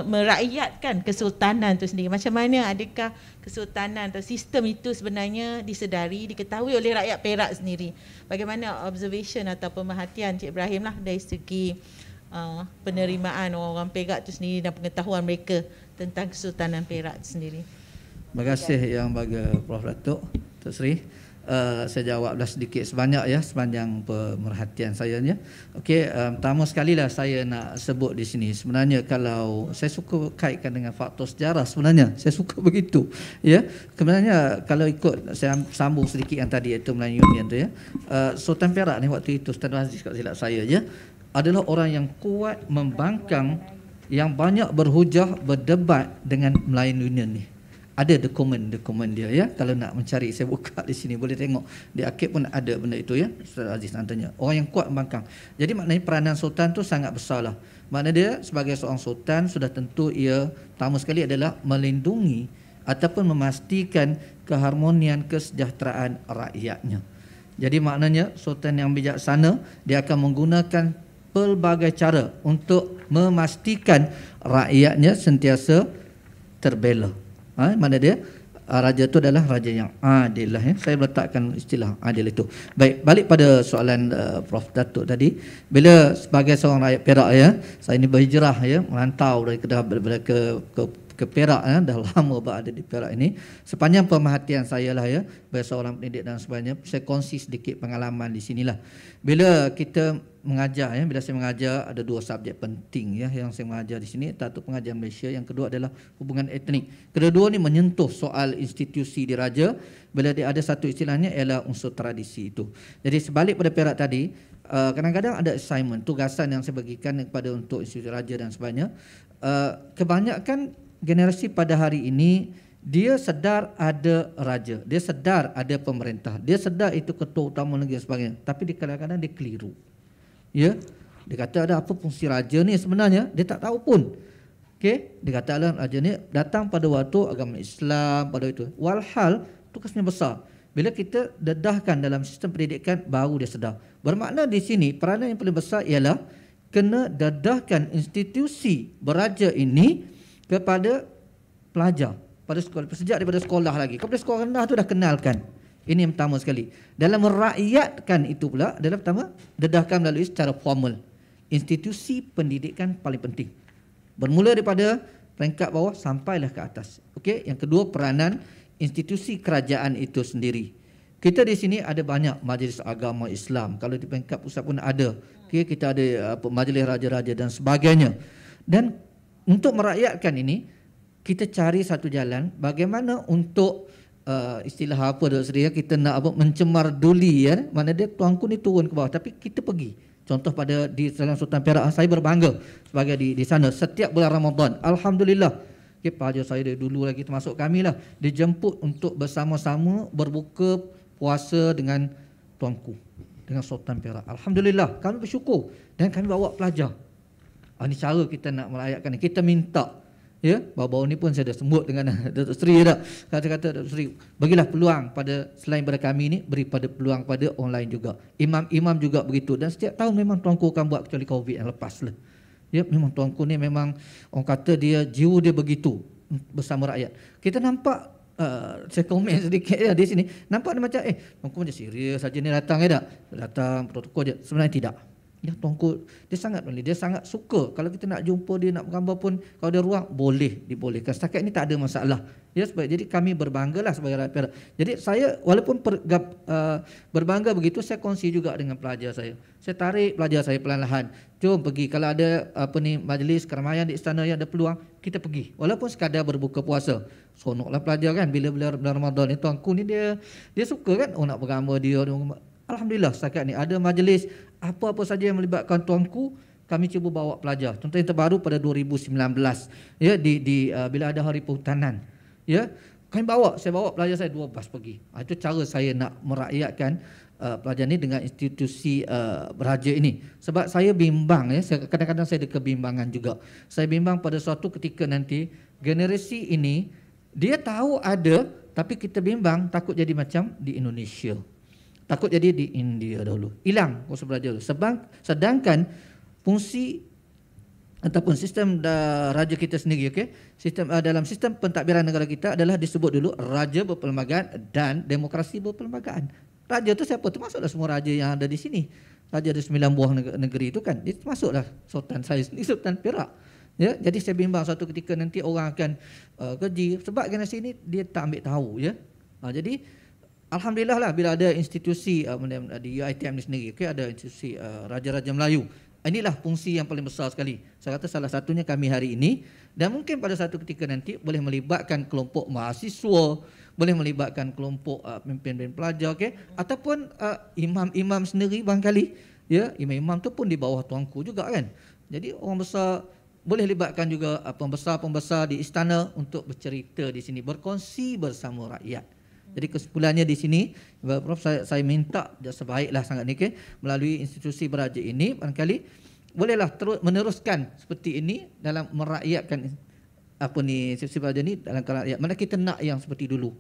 merakyatkan kesultanan itu sendiri. Macam mana adakah kesultanan atau sistem itu sebenarnya disedari, diketahui oleh rakyat Perak sendiri? Bagaimana observation atau pemerhatian Cik Ibrahim lah dari segi uh, penerimaan orang-orang Perak itu sendiri dan pengetahuan mereka tentang kesultanan Perak itu sendiri? Terima kasih yang bagi Prof. Datuk Tok Sri. Eh, saya jawablah sedikit sebanyak ya sepanjang pemerhatian saya ya. Okey, um, pertama sekali lah saya nak sebut di sini sebenarnya kalau saya suka kaitkan dengan faktor sejarah sebenarnya saya suka begitu ya. Sebenarnya kalau ikut saya sambung sedikit yang tadi iaitu Melayu Union tu ya. Uh, Sultan Perak ni waktu itu Sultan Aziz kalau silap saya ya adalah orang yang kuat membangkang yang banyak berhujah berdebat dengan Melayu Union ni ada dokumen dokumen dia ya kalau nak mencari saya buka di sini boleh tengok di akhir pun ada benda itu ya Ustaz Aziz nantinya orang yang kuat membangkang jadi maknanya peranan sultan tu sangat besarlah makna dia sebagai seorang sultan sudah tentu ia pertama sekali adalah melindungi ataupun memastikan keharmonian kesejahteraan rakyatnya jadi maknanya sultan yang bijaksana dia akan menggunakan pelbagai cara untuk memastikan rakyatnya sentiasa terbela ha, mana dia ah, raja itu adalah raja yang adil lah ya. Saya letakkan istilah adil itu. Baik, balik pada soalan uh, Prof Datuk tadi. Bila sebagai seorang rakyat Perak ya, saya ini berhijrah ya, merantau dari Kedah ke, ke, ke ke Perak ya. Dah lama Pak ada di Perak ini. Sepanjang pemerhatian saya lah ya, biasa seorang pendidik dan sebagainya, saya kongsi sedikit pengalaman di sinilah. Bila kita mengajar ya, bila saya mengajar ada dua subjek penting ya yang saya mengajar di sini, satu pengajar Malaysia, yang kedua adalah hubungan etnik. Kedua-dua ni menyentuh soal institusi diraja bila dia ada satu istilahnya ialah unsur tradisi itu. Jadi sebalik pada Perak tadi, eh, kadang-kadang ada assignment, tugasan yang saya bagikan kepada untuk institusi raja dan sebagainya. Uh, kebanyakan generasi pada hari ini dia sedar ada raja, dia sedar ada pemerintah, dia sedar itu ketua utama negeri sebagainya. Tapi di kadang-kadang dia keliru. Ya, dia kata ada apa fungsi raja ni sebenarnya dia tak tahu pun. Okay, dia kata Allah raja ni datang pada waktu agama Islam pada itu. Walhal tugasnya besar. Bila kita dedahkan dalam sistem pendidikan baru dia sedar. Bermakna di sini peranan yang paling besar ialah kena dedahkan institusi beraja ini kepada pelajar pada sekolah sejak daripada sekolah lagi kepada sekolah rendah tu dah kenalkan ini yang pertama sekali dalam merakyatkan itu pula adalah pertama dedahkan melalui secara formal institusi pendidikan paling penting bermula daripada peringkat bawah sampailah ke atas okey yang kedua peranan institusi kerajaan itu sendiri kita di sini ada banyak majlis agama Islam kalau di peringkat pusat pun ada okey kita ada majlis raja-raja dan sebagainya dan untuk merakyatkan ini kita cari satu jalan bagaimana untuk uh, istilah apa Dr. Sri ya kita nak apa mencemar duli ya mana dia tuanku ni turun ke bawah tapi kita pergi contoh pada di Jalan Sultan Perak ah, saya berbangga sebagai di di sana setiap bulan Ramadan alhamdulillah okay, pada saya dari dulu lagi termasuk kami lah dijemput untuk bersama-sama berbuka puasa dengan tuanku dengan Sultan Perak alhamdulillah kami bersyukur dan kami bawa pelajar ini ah, cara kita nak melayakkan Kita minta ya bau-bau ni pun saya dah sebut dengan Datuk Seri ya tak kata-kata Datuk Seri bagilah peluang pada selain pada kami ni beri pada peluang pada orang lain juga imam-imam juga begitu dan setiap tahun memang tuanku akan buat kecuali covid yang lepas lah ya memang tuanku ni memang orang kata dia jiwa dia begitu bersama rakyat kita nampak uh, saya komen sedikit ya di sini nampak dia macam eh tuanku macam serius saja ni datang ya tak datang protokol je sebenarnya tidak dia tuanku dia sangat boleh dia sangat suka kalau kita nak jumpa dia nak bergambar pun kalau dia ruang boleh dibolehkan setakat ini tak ada masalah ya sebab jadi kami berbangga lah sebagai rakyat perak jadi saya walaupun per, uh, berbangga begitu saya kongsi juga dengan pelajar saya saya tarik pelajar saya perlahan-lahan jom pergi kalau ada apa ni majlis keramaian di istana yang ada peluang kita pergi walaupun sekadar berbuka puasa sonoklah pelajar kan bila bila bulan Ramadan ni tuanku ni dia dia suka kan oh nak bergambar dia Alhamdulillah setakat ni ada majlis apa-apa saja yang melibatkan tuanku kami cuba bawa pelajar contoh yang terbaru pada 2019 ya di di uh, bila ada hari perhutanan ya kami bawa saya bawa pelajar saya dua bas pergi ha, itu cara saya nak merakyatkan uh, pelajar ini dengan institusi uh, beraja ini sebab saya bimbang ya kadang-kadang saya ada kebimbangan juga saya bimbang pada suatu ketika nanti generasi ini dia tahu ada tapi kita bimbang takut jadi macam di Indonesia Takut jadi di India dahulu. Hilang kursus belajar dulu. Sebab, sedangkan fungsi ataupun sistem raja kita sendiri okey sistem uh, dalam sistem pentadbiran negara kita adalah disebut dulu raja berperlembagaan dan demokrasi berperlembagaan raja tu siapa termasuklah semua raja yang ada di sini raja ada sembilan buah negeri itu kan itu masuklah sultan saya sultan Perak ya jadi saya bimbang suatu ketika nanti orang akan uh, keji sebab generasi ini dia tak ambil tahu ya uh, jadi Alhamdulillah lah bila ada institusi uh, uh di UITM ni sendiri, okay, ada institusi uh, Raja-Raja Melayu. Inilah fungsi yang paling besar sekali. Saya kata salah satunya kami hari ini dan mungkin pada satu ketika nanti boleh melibatkan kelompok mahasiswa, boleh melibatkan kelompok uh, pemimpin-pemimpin pelajar, okay? ataupun uh, imam-imam sendiri bangkali Ya, imam-imam tu pun di bawah tuanku juga kan. Jadi orang besar boleh libatkan juga uh, pembesar-pembesar di istana untuk bercerita di sini, berkongsi bersama rakyat. Jadi kesimpulannya di sini, Bapak Prof saya, saya minta sebaiklah sangat ni okay, melalui institusi beraja ini barangkali bolehlah terus meneruskan seperti ini dalam merakyatkan apa ni institusi beraja ni dalam kalangan rakyat. Mana kita nak yang seperti dulu.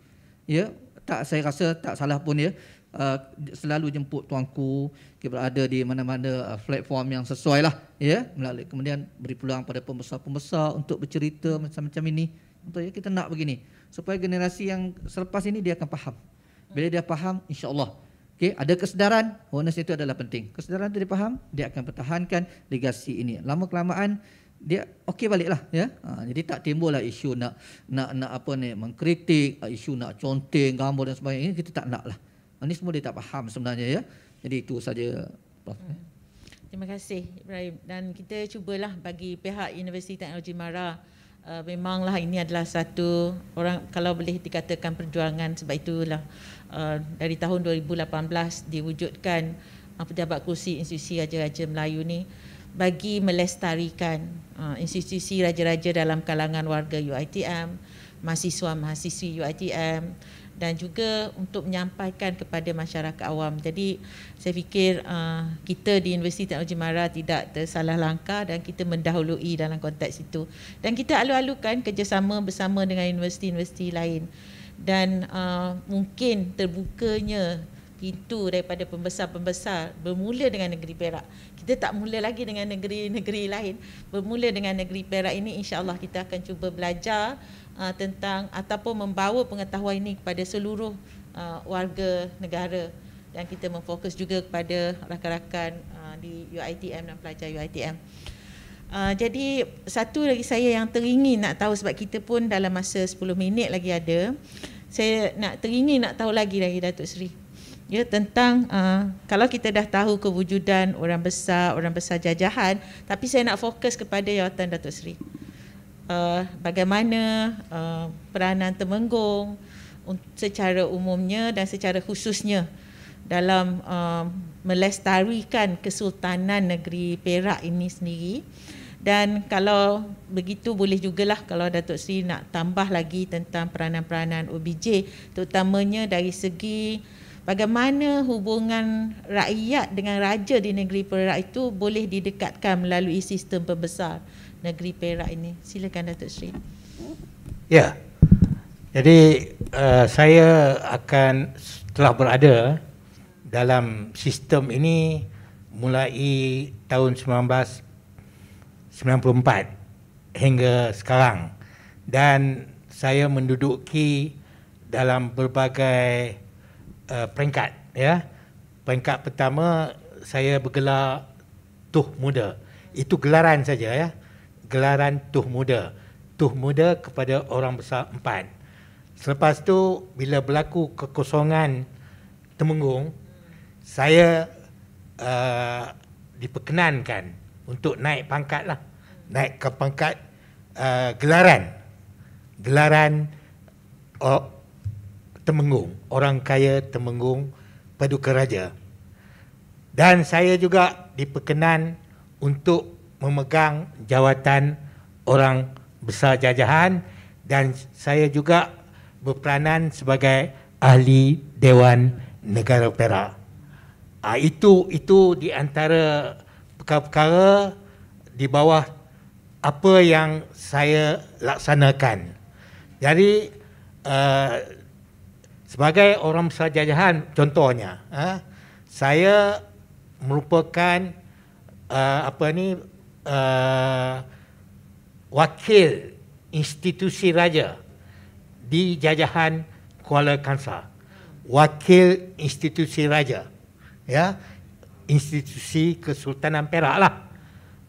Ya, tak saya rasa tak salah pun ya. Uh, selalu jemput tuanku kita berada di mana-mana uh, platform yang sesuai lah ya melalui kemudian beri peluang pada pembesar-pembesar untuk bercerita macam-macam ini Contohnya kita nak begini supaya generasi yang selepas ini dia akan faham. Bila dia faham, insya-Allah Okay, ada kesedaran, bonus itu adalah penting. Kesedaran itu dipaham, dia akan pertahankan legasi ini. Lama kelamaan dia okey baliklah ya. Ha, jadi tak timbul lah isu nak nak nak apa ni mengkritik, isu nak conteng, gambar dan sebagainya ini kita tak nak lah. Ha, ini semua dia tak faham sebenarnya ya. Jadi itu saja Hmm. Terima kasih Ibrahim dan kita cubalah bagi pihak Universiti Teknologi Mara uh, memanglah ini adalah satu orang kalau boleh dikatakan perjuangan sebab itulah uh, dari tahun 2018 diwujudkan uh, pejabat kursi institusi raja-raja Melayu ni bagi melestarikan uh, institusi raja-raja dalam kalangan warga UiTM, mahasiswa-mahasiswi UiTM dan juga untuk menyampaikan kepada masyarakat awam. Jadi saya fikir uh, kita di Universiti Teknologi Mara tidak tersalah langkah dan kita mendahului dalam konteks itu. Dan kita alu-alukan kerjasama bersama dengan universiti-universiti lain. Dan uh, mungkin terbukanya pintu daripada pembesar-pembesar bermula dengan negeri Perak. Kita tak mula lagi dengan negeri-negeri lain. Bermula dengan negeri Perak ini insya-Allah kita akan cuba belajar uh, tentang ataupun membawa pengetahuan ini kepada seluruh uh, warga negara dan kita memfokus juga kepada rakan-rakan uh, di UITM dan pelajar UITM. Uh, jadi satu lagi saya yang teringin nak tahu sebab kita pun dalam masa 10 minit lagi ada saya nak teringin nak tahu lagi lagi Datuk Seri. Ya tentang uh, kalau kita dah tahu kewujudan orang besar, orang besar jajahan, tapi saya nak fokus kepada jawatan Datuk Seri uh, bagaimana uh, peranan temenggung secara umumnya dan secara khususnya dalam uh, melestarikan kesultanan negeri Perak ini sendiri dan kalau begitu boleh juga lah kalau Datuk Seri nak tambah lagi tentang peranan-peranan OBJ terutamanya dari segi bagaimana hubungan rakyat dengan raja di negeri Perak itu boleh didekatkan melalui sistem pembesar negeri Perak ini. Silakan Datuk Sri. Ya. Jadi uh, saya akan telah berada dalam sistem ini mulai tahun 1994 hingga sekarang dan saya menduduki dalam berbagai uh, peringkat ya. Peringkat pertama saya bergelar Tuh Muda. Itu gelaran saja ya. Uh, gelaran Tuh Muda. Tuh Muda kepada orang besar empat. Selepas tu bila berlaku kekosongan Temenggung, saya uh, diperkenankan untuk naik pangkat lah. Naik ke pangkat uh, gelaran. Gelaran Oh Temenggung, orang kaya Temenggung Paduka Raja. Dan saya juga diperkenan untuk memegang jawatan orang besar jajahan dan saya juga berperanan sebagai ahli Dewan Negara Perak. Uh, itu itu di antara perkara-perkara di bawah apa yang saya laksanakan. Jadi uh, sebagai orang besar jajahan contohnya uh, saya merupakan uh, apa ni uh, wakil institusi raja di jajahan Kuala Kangsar. Wakil institusi raja. Ya, institusi Kesultanan Perak lah.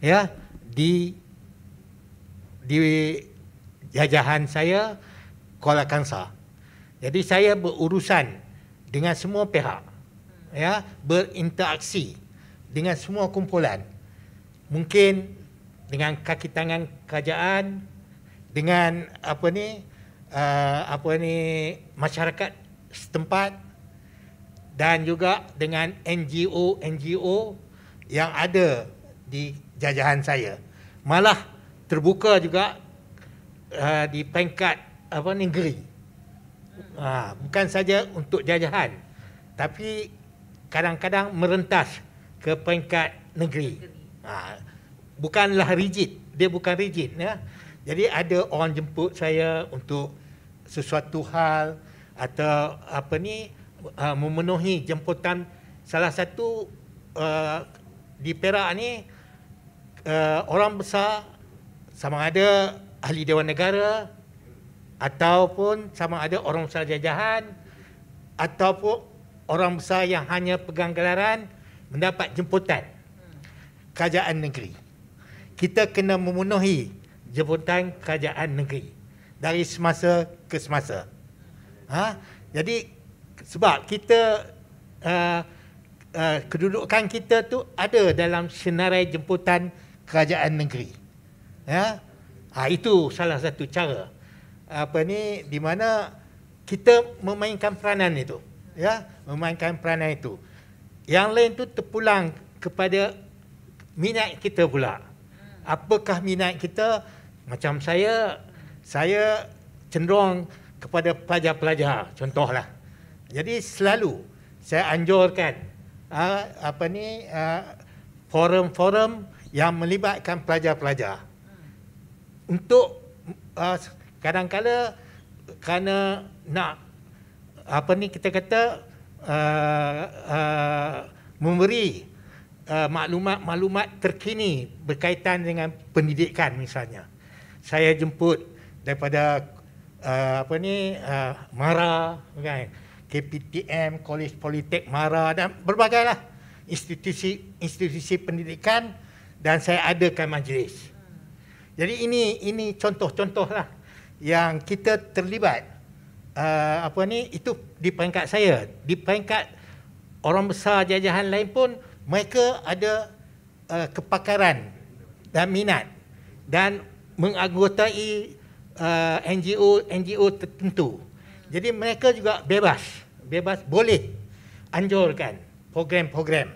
Ya, di di jajahan saya Kuala Kangsar. Jadi saya berurusan dengan semua pihak. Ya, berinteraksi dengan semua kumpulan mungkin dengan kaki tangan kerajaan dengan apa ni uh, apa ni masyarakat setempat dan juga dengan NGO NGO yang ada di jajahan saya malah terbuka juga uh, di pangkat apa negeri uh, bukan saja untuk jajahan tapi kadang-kadang merentas ke pangkat negeri. Ha, bukanlah rigid dia bukan rigid ya jadi ada orang jemput saya untuk sesuatu hal atau apa ni ha, memenuhi jemputan salah satu uh, di Perak ni uh, orang besar sama ada ahli dewan negara ataupun sama ada orang besar jajahan ataupun orang besar yang hanya pegang gelaran mendapat jemputan kerajaan negeri. Kita kena memenuhi jemputan kerajaan negeri dari semasa ke semasa. Ha? Jadi sebab kita uh, uh, kedudukan kita tu ada dalam senarai jemputan kerajaan negeri. Ya? Ha, itu salah satu cara apa ni di mana kita memainkan peranan itu ya memainkan peranan itu yang lain tu terpulang kepada minat kita pula. Apakah minat kita? Macam saya, saya cenderung kepada pelajar-pelajar, contohlah. Jadi selalu saya anjurkan ah, apa ni ah, forum-forum yang melibatkan pelajar-pelajar. Untuk ah, kadang-kala karena nak apa ni kita kata uh, uh, memberi maklumat-maklumat uh, terkini berkaitan dengan pendidikan misalnya. Saya jemput daripada uh, apa ni uh, Mara kan KPTM Kolej Politik Mara dan berbagai lah institusi institusi pendidikan dan saya adakan majlis. Jadi ini ini contoh contoh lah yang kita terlibat uh, apa ni itu di peringkat saya di peringkat orang besar jajahan lain pun mereka ada uh, kepakaran dan minat dan mengagotai uh, NGO NGO tertentu. Jadi mereka juga bebas, bebas boleh anjurkan program-program.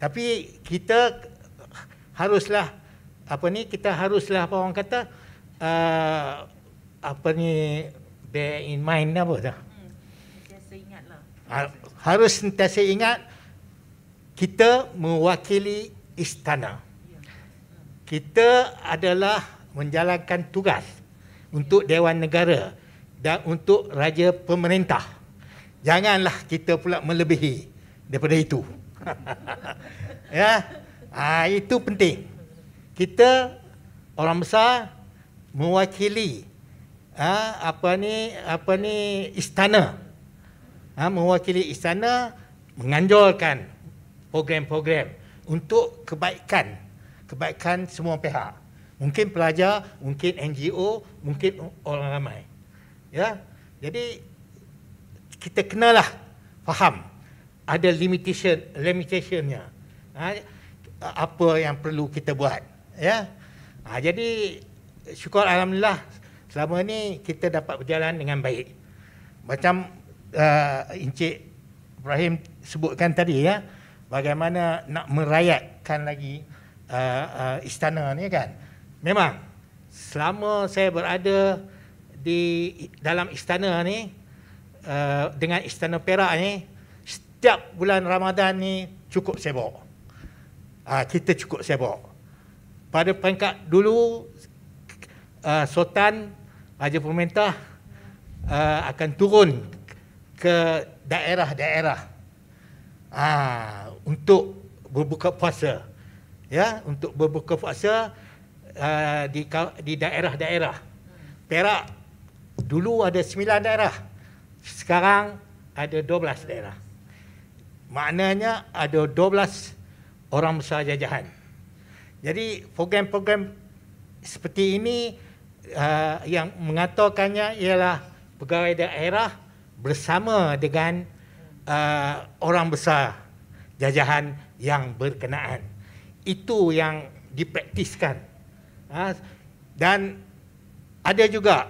Tapi kita haruslah apa ni kita haruslah apa orang kata uh, apa ni bear in mind apa tu? Hmm, sentiasa ingatlah. Ha, harus sentiasa ingat kita mewakili istana. Kita adalah menjalankan tugas untuk Dewan Negara dan untuk Raja Pemerintah. Janganlah kita pula melebihi daripada itu. ya, ha, itu penting. Kita orang besar mewakili ha, apa ni apa ni istana ha, mewakili istana menganjurkan program-program untuk kebaikan kebaikan semua pihak. Mungkin pelajar, mungkin NGO, mungkin orang ramai. Ya. Jadi kita kenalah faham ada limitation limitationnya. Ha, apa yang perlu kita buat, ya. Ha, jadi syukur alhamdulillah selama ni kita dapat berjalan dengan baik. Macam uh, Encik Ibrahim sebutkan tadi ya bagaimana nak merayatkan lagi uh, uh, istana ni kan memang selama saya berada di dalam istana ni uh, dengan istana Perak ni setiap bulan Ramadan ni cukup sibuk uh, kita cukup sibuk pada peringkat dulu uh, sultan raja pemerintah uh, akan turun ke daerah-daerah ah untuk berbuka puasa ya untuk berbuka puasa uh, di daerah-daerah Perak dulu ada 9 daerah sekarang ada 12 daerah maknanya ada 12 orang besar jajahan jadi program-program seperti ini uh, yang mengatakannya ialah pegawai daerah bersama dengan uh, orang besar jajahan yang berkenaan. Itu yang dipraktiskan. Ha, dan ada juga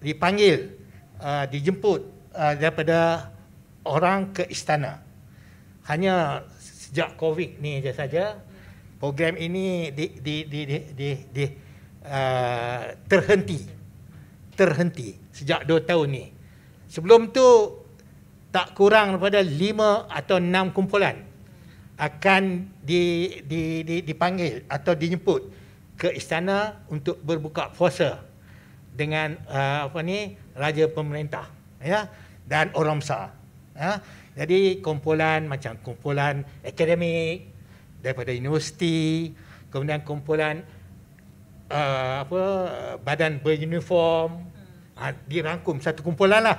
dipanggil, ha, dijemput ha, daripada orang ke istana. Hanya sejak COVID ni saja saja program ini di, di, di, di, di, di uh, terhenti terhenti sejak dua tahun ni. Sebelum tu tak kurang daripada lima atau enam kumpulan akan di, di, di, dipanggil atau dijemput ke istana untuk berbuka puasa dengan uh, apa ni raja pemerintah ya dan orang besar ya jadi kumpulan macam kumpulan akademik daripada universiti kemudian kumpulan uh, apa badan beruniform ha, dirangkum satu kumpulan lah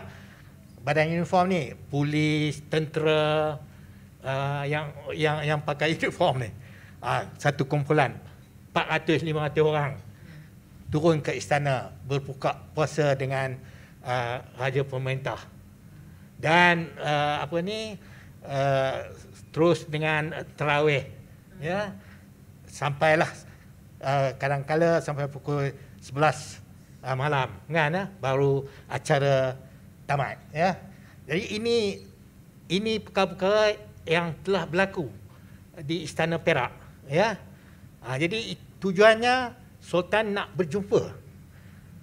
badan uniform ni polis tentera uh, yang yang yang pakai uniform ni. Uh, satu kumpulan 400 500 orang turun ke istana berbuka puasa dengan uh, raja pemerintah. Dan uh, apa ni uh, terus dengan tarawih ya sampailah uh, kadang-kala sampai pukul 11 uh, malam kan uh, baru acara tamat ya jadi ini ini perkara-perkara yang telah berlaku di istana Perak ya ha, jadi tujuannya sultan nak berjumpa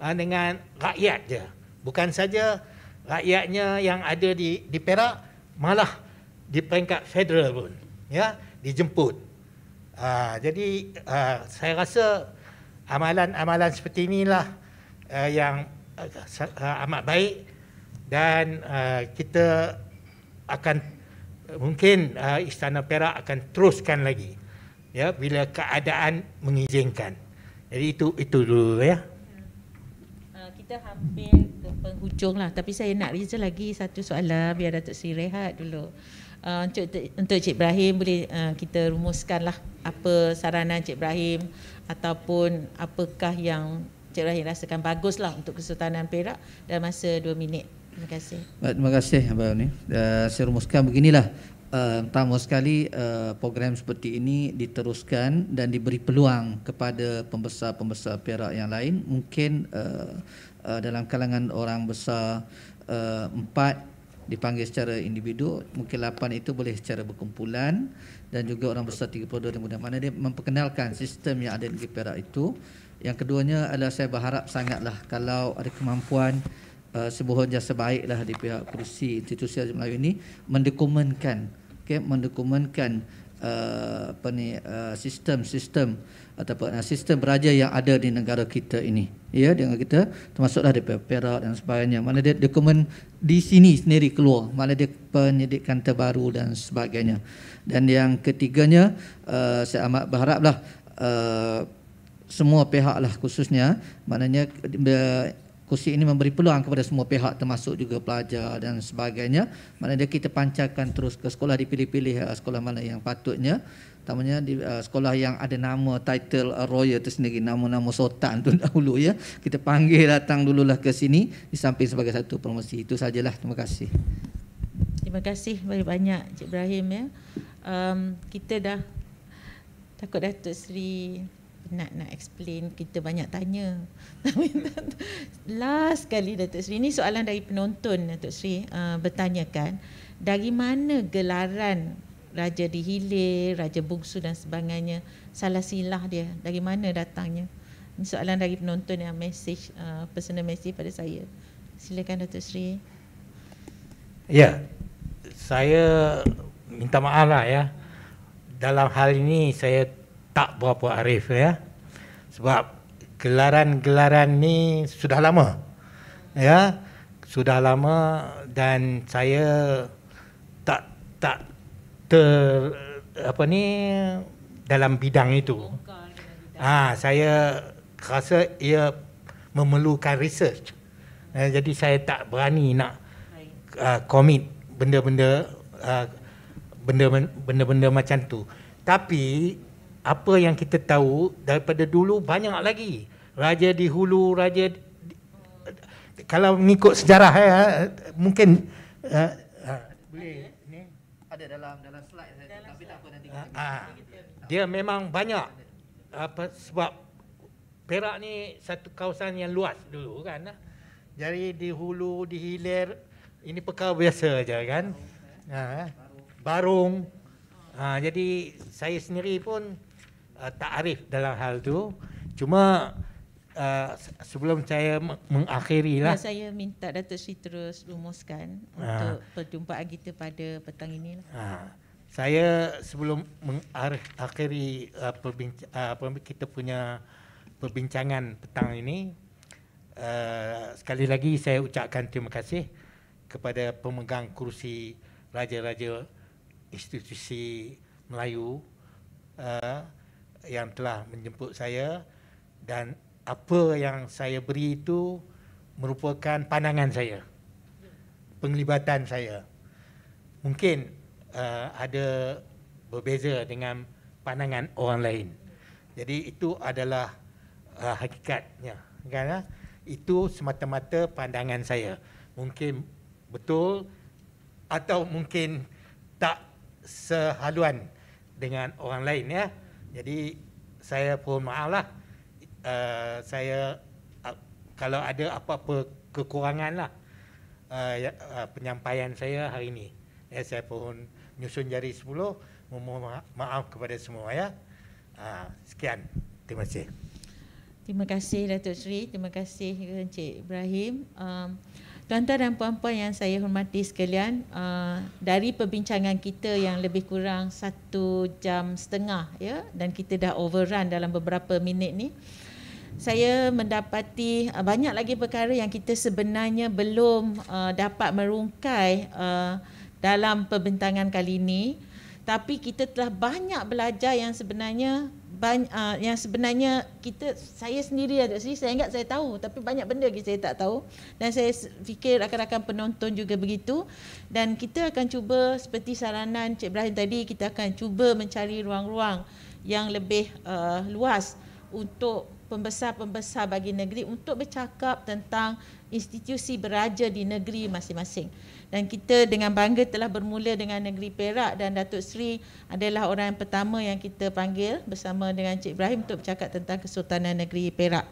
ha, dengan rakyat dia bukan saja rakyatnya yang ada di di Perak malah di peringkat federal pun ya dijemput ha, jadi ha, saya rasa amalan-amalan seperti inilah uh, yang uh, amat baik dan uh, kita akan mungkin uh, Istana Perak akan teruskan lagi ya bila keadaan mengizinkan. Jadi itu itu dulu ya. ya. Uh, kita hampir ke penghujung lah tapi saya nak Rizal lagi satu soalan biar Datuk Seri rehat dulu. Uh, untuk, untuk Cik Ibrahim boleh uh, kita rumuskan lah apa saranan Cik Ibrahim ataupun apakah yang Cik Rahim rasakan lah untuk Kesultanan Perak dalam masa dua minit Terima kasih. terima kasih Abang Ni. Eh, saya rumuskan beginilah. Uh, sekali eh, program seperti ini diteruskan dan diberi peluang kepada pembesar-pembesar perak yang lain. Mungkin dalam kalangan orang besar empat dipanggil secara individu, mungkin lapan itu boleh secara berkumpulan dan juga orang besar 32 dan mudah mana dia memperkenalkan sistem yang ada di perak itu. Yang keduanya adalah saya berharap sangatlah kalau ada kemampuan uh, sebuah jasa baiklah di pihak kursi institusi Haji Melayu ini mendokumentkan okey mendokumentkan uh, apa ni uh, sistem-sistem ataupun uh, sistem beraja yang ada di negara kita ini ya dengan kita termasuklah di Perak dan sebagainya mana dia dokumen di sini sendiri keluar mana dia penyidikan terbaru dan sebagainya dan yang ketiganya uh, saya amat berharaplah uh, semua pihak lah khususnya maknanya kursi ini memberi peluang kepada semua pihak termasuk juga pelajar dan sebagainya dia kita pancarkan terus ke sekolah dipilih-pilih eh, sekolah mana yang patutnya utamanya di uh, sekolah yang ada nama title uh, royal itu sendiri nama-nama sultan tu dahulu ya kita panggil datang dululah ke sini di samping sebagai satu promosi itu sajalah terima kasih terima kasih banyak-banyak Cik Ibrahim ya um, kita dah takut Datuk Seri penat nak explain kita banyak tanya. Last kali Datuk Sri ini soalan dari penonton Datuk Seri uh, bertanyakan dari mana gelaran raja di hilir, raja bungsu dan sebagainya salah silah dia dari mana datangnya. Ini soalan dari penonton yang message uh, personal message pada saya. Silakan Datuk Sri. Ya. Yeah. Saya minta maaf lah ya. Dalam hal ini saya tak berapa arif ya. Sebab gelaran-gelaran ni sudah lama. Ya, sudah lama dan saya tak tak ter apa ni dalam bidang itu. Ah, ha, saya rasa ia memerlukan research. Eh, jadi saya tak berani nak uh, commit benda-benda uh, benda-benda macam tu. Tapi apa yang kita tahu daripada dulu banyak lagi raja di hulu raja di, kalau mengikut sejarah ya mungkin uh, uh, boleh ni ada dalam dalam slide saya dalam tapi tak apa nanti uh, kita, uh, ah, kita ah. dia memang banyak apa sebab Perak ni satu kawasan yang luas dulu kan jadi di hulu di hilir ini perkara biasa aja kan oh, ah, eh. barung, ha, barung. Ha, jadi saya sendiri pun uh, takrif dalam hal tu cuma uh, sebelum saya mengakhiri lah saya minta Datuk Sri terus rumuskan uh, untuk perjumpaan kita pada petang ini lah uh, saya sebelum mengakhiri uh, uh, kita punya perbincangan petang ini uh, sekali lagi saya ucapkan terima kasih kepada pemegang kursi raja-raja institusi Melayu uh, yang telah menjemput saya dan apa yang saya beri itu merupakan pandangan saya penglibatan saya mungkin uh, ada berbeza dengan pandangan orang lain jadi itu adalah uh, hakikatnya kan uh, itu semata-mata pandangan saya mungkin betul atau mungkin tak sehaluan dengan orang lain ya jadi saya pun maaf lah uh, saya uh, kalau ada apa-apa kekurangan lah uh, uh, penyampaian saya hari ini. Ya, saya pun nyusun jari 10 memohon maaf kepada semua ya. Uh, sekian. Terima kasih. Terima kasih Datuk Sri, terima kasih Encik Ibrahim. Um, uh, Tuan-tuan dan puan-puan yang saya hormati sekalian, uh, dari perbincangan kita yang lebih kurang satu jam setengah ya, dan kita dah overrun dalam beberapa minit ni, saya mendapati uh, banyak lagi perkara yang kita sebenarnya belum uh, dapat merungkai uh, dalam perbentangan kali ini. Tapi kita telah banyak belajar yang sebenarnya banyak uh, yang sebenarnya kita saya sendiri ada sih saya ingat saya tahu tapi banyak benda yang saya tak tahu dan saya fikir rakan-rakan penonton juga begitu dan kita akan cuba seperti saranan Cik Ibrahim tadi kita akan cuba mencari ruang-ruang yang lebih uh, luas untuk pembesar-pembesar bagi negeri untuk bercakap tentang institusi beraja di negeri masing-masing. Dan kita dengan bangga telah bermula dengan negeri Perak dan Datuk Seri adalah orang yang pertama yang kita panggil bersama dengan Cik Ibrahim untuk bercakap tentang Kesultanan Negeri Perak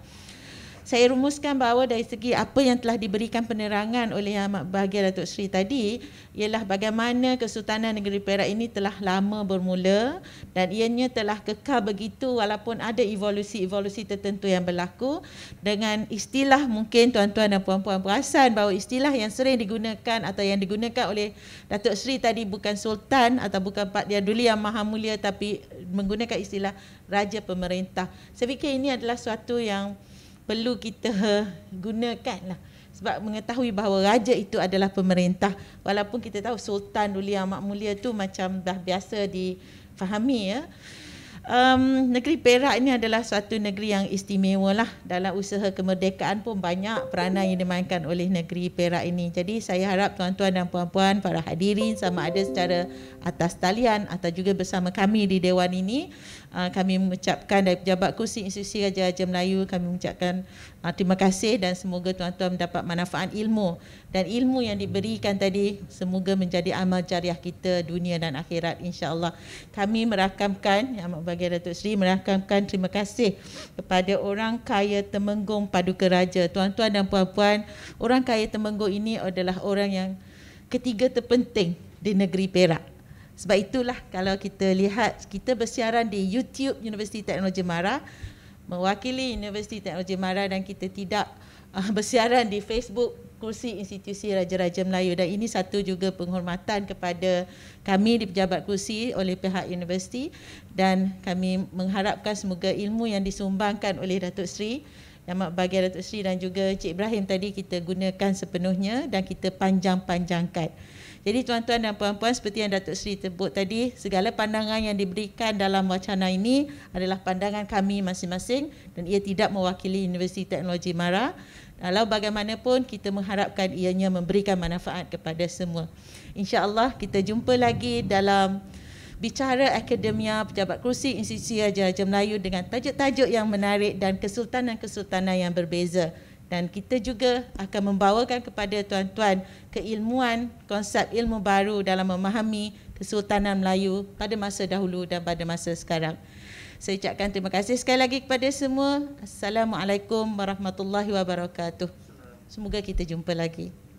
saya rumuskan bahawa dari segi apa yang telah diberikan penerangan oleh Yang Bahagia Datuk Seri tadi ialah bagaimana Kesultanan Negeri Perak ini telah lama bermula dan ianya telah kekal begitu walaupun ada evolusi-evolusi tertentu yang berlaku dengan istilah mungkin tuan-tuan dan puan-puan perasan bahawa istilah yang sering digunakan atau yang digunakan oleh Datuk Seri tadi bukan Sultan atau bukan Pak Diaduli Yang Maha Mulia tapi menggunakan istilah Raja Pemerintah. Saya fikir ini adalah suatu yang perlu kita gunakan lah sebab mengetahui bahawa raja itu adalah pemerintah walaupun kita tahu sultan dulia mak mulia tu macam dah biasa difahami ya um, negeri Perak ini adalah satu negeri yang istimewa lah dalam usaha kemerdekaan pun banyak peranan yang dimainkan oleh negeri Perak ini jadi saya harap tuan-tuan dan puan-puan para hadirin sama ada secara atas talian atau juga bersama kami di Dewan ini uh, kami mengucapkan dari Pejabat Kursi Institusi Raja-Raja Melayu kami mengucapkan Uh, terima kasih dan semoga tuan-tuan dapat manfaat ilmu dan ilmu yang diberikan tadi semoga menjadi amal jariah kita dunia dan akhirat insya-Allah. Kami merakamkan yang bagi Datuk Seri merakamkan terima kasih kepada orang kaya Temenggung Paduka Raja. Tuan-tuan dan puan-puan, orang kaya Temenggung ini adalah orang yang ketiga terpenting di negeri Perak. Sebab itulah kalau kita lihat kita bersiaran di YouTube Universiti Teknologi Mara mewakili Universiti Teknologi Mara dan kita tidak uh, bersiaran di Facebook kursi institusi Raja-Raja Melayu dan ini satu juga penghormatan kepada kami di pejabat kursi oleh pihak universiti dan kami mengharapkan semoga ilmu yang disumbangkan oleh Datuk Seri yang bagi Datuk Seri dan juga Cik Ibrahim tadi kita gunakan sepenuhnya dan kita panjang-panjangkan. Jadi tuan-tuan dan puan-puan seperti yang Datuk Seri sebut tadi, segala pandangan yang diberikan dalam wacana ini adalah pandangan kami masing-masing dan ia tidak mewakili Universiti Teknologi Mara. Walau bagaimanapun kita mengharapkan ianya memberikan manfaat kepada semua. InsyaAllah kita jumpa lagi dalam bicara akademia pejabat kursi institusi Raja Melayu dengan tajuk-tajuk yang menarik dan kesultanan-kesultanan yang berbeza dan kita juga akan membawakan kepada tuan-tuan keilmuan konsep ilmu baru dalam memahami Kesultanan Melayu pada masa dahulu dan pada masa sekarang. Saya ucapkan terima kasih sekali lagi kepada semua. Assalamualaikum warahmatullahi wabarakatuh. Semoga kita jumpa lagi.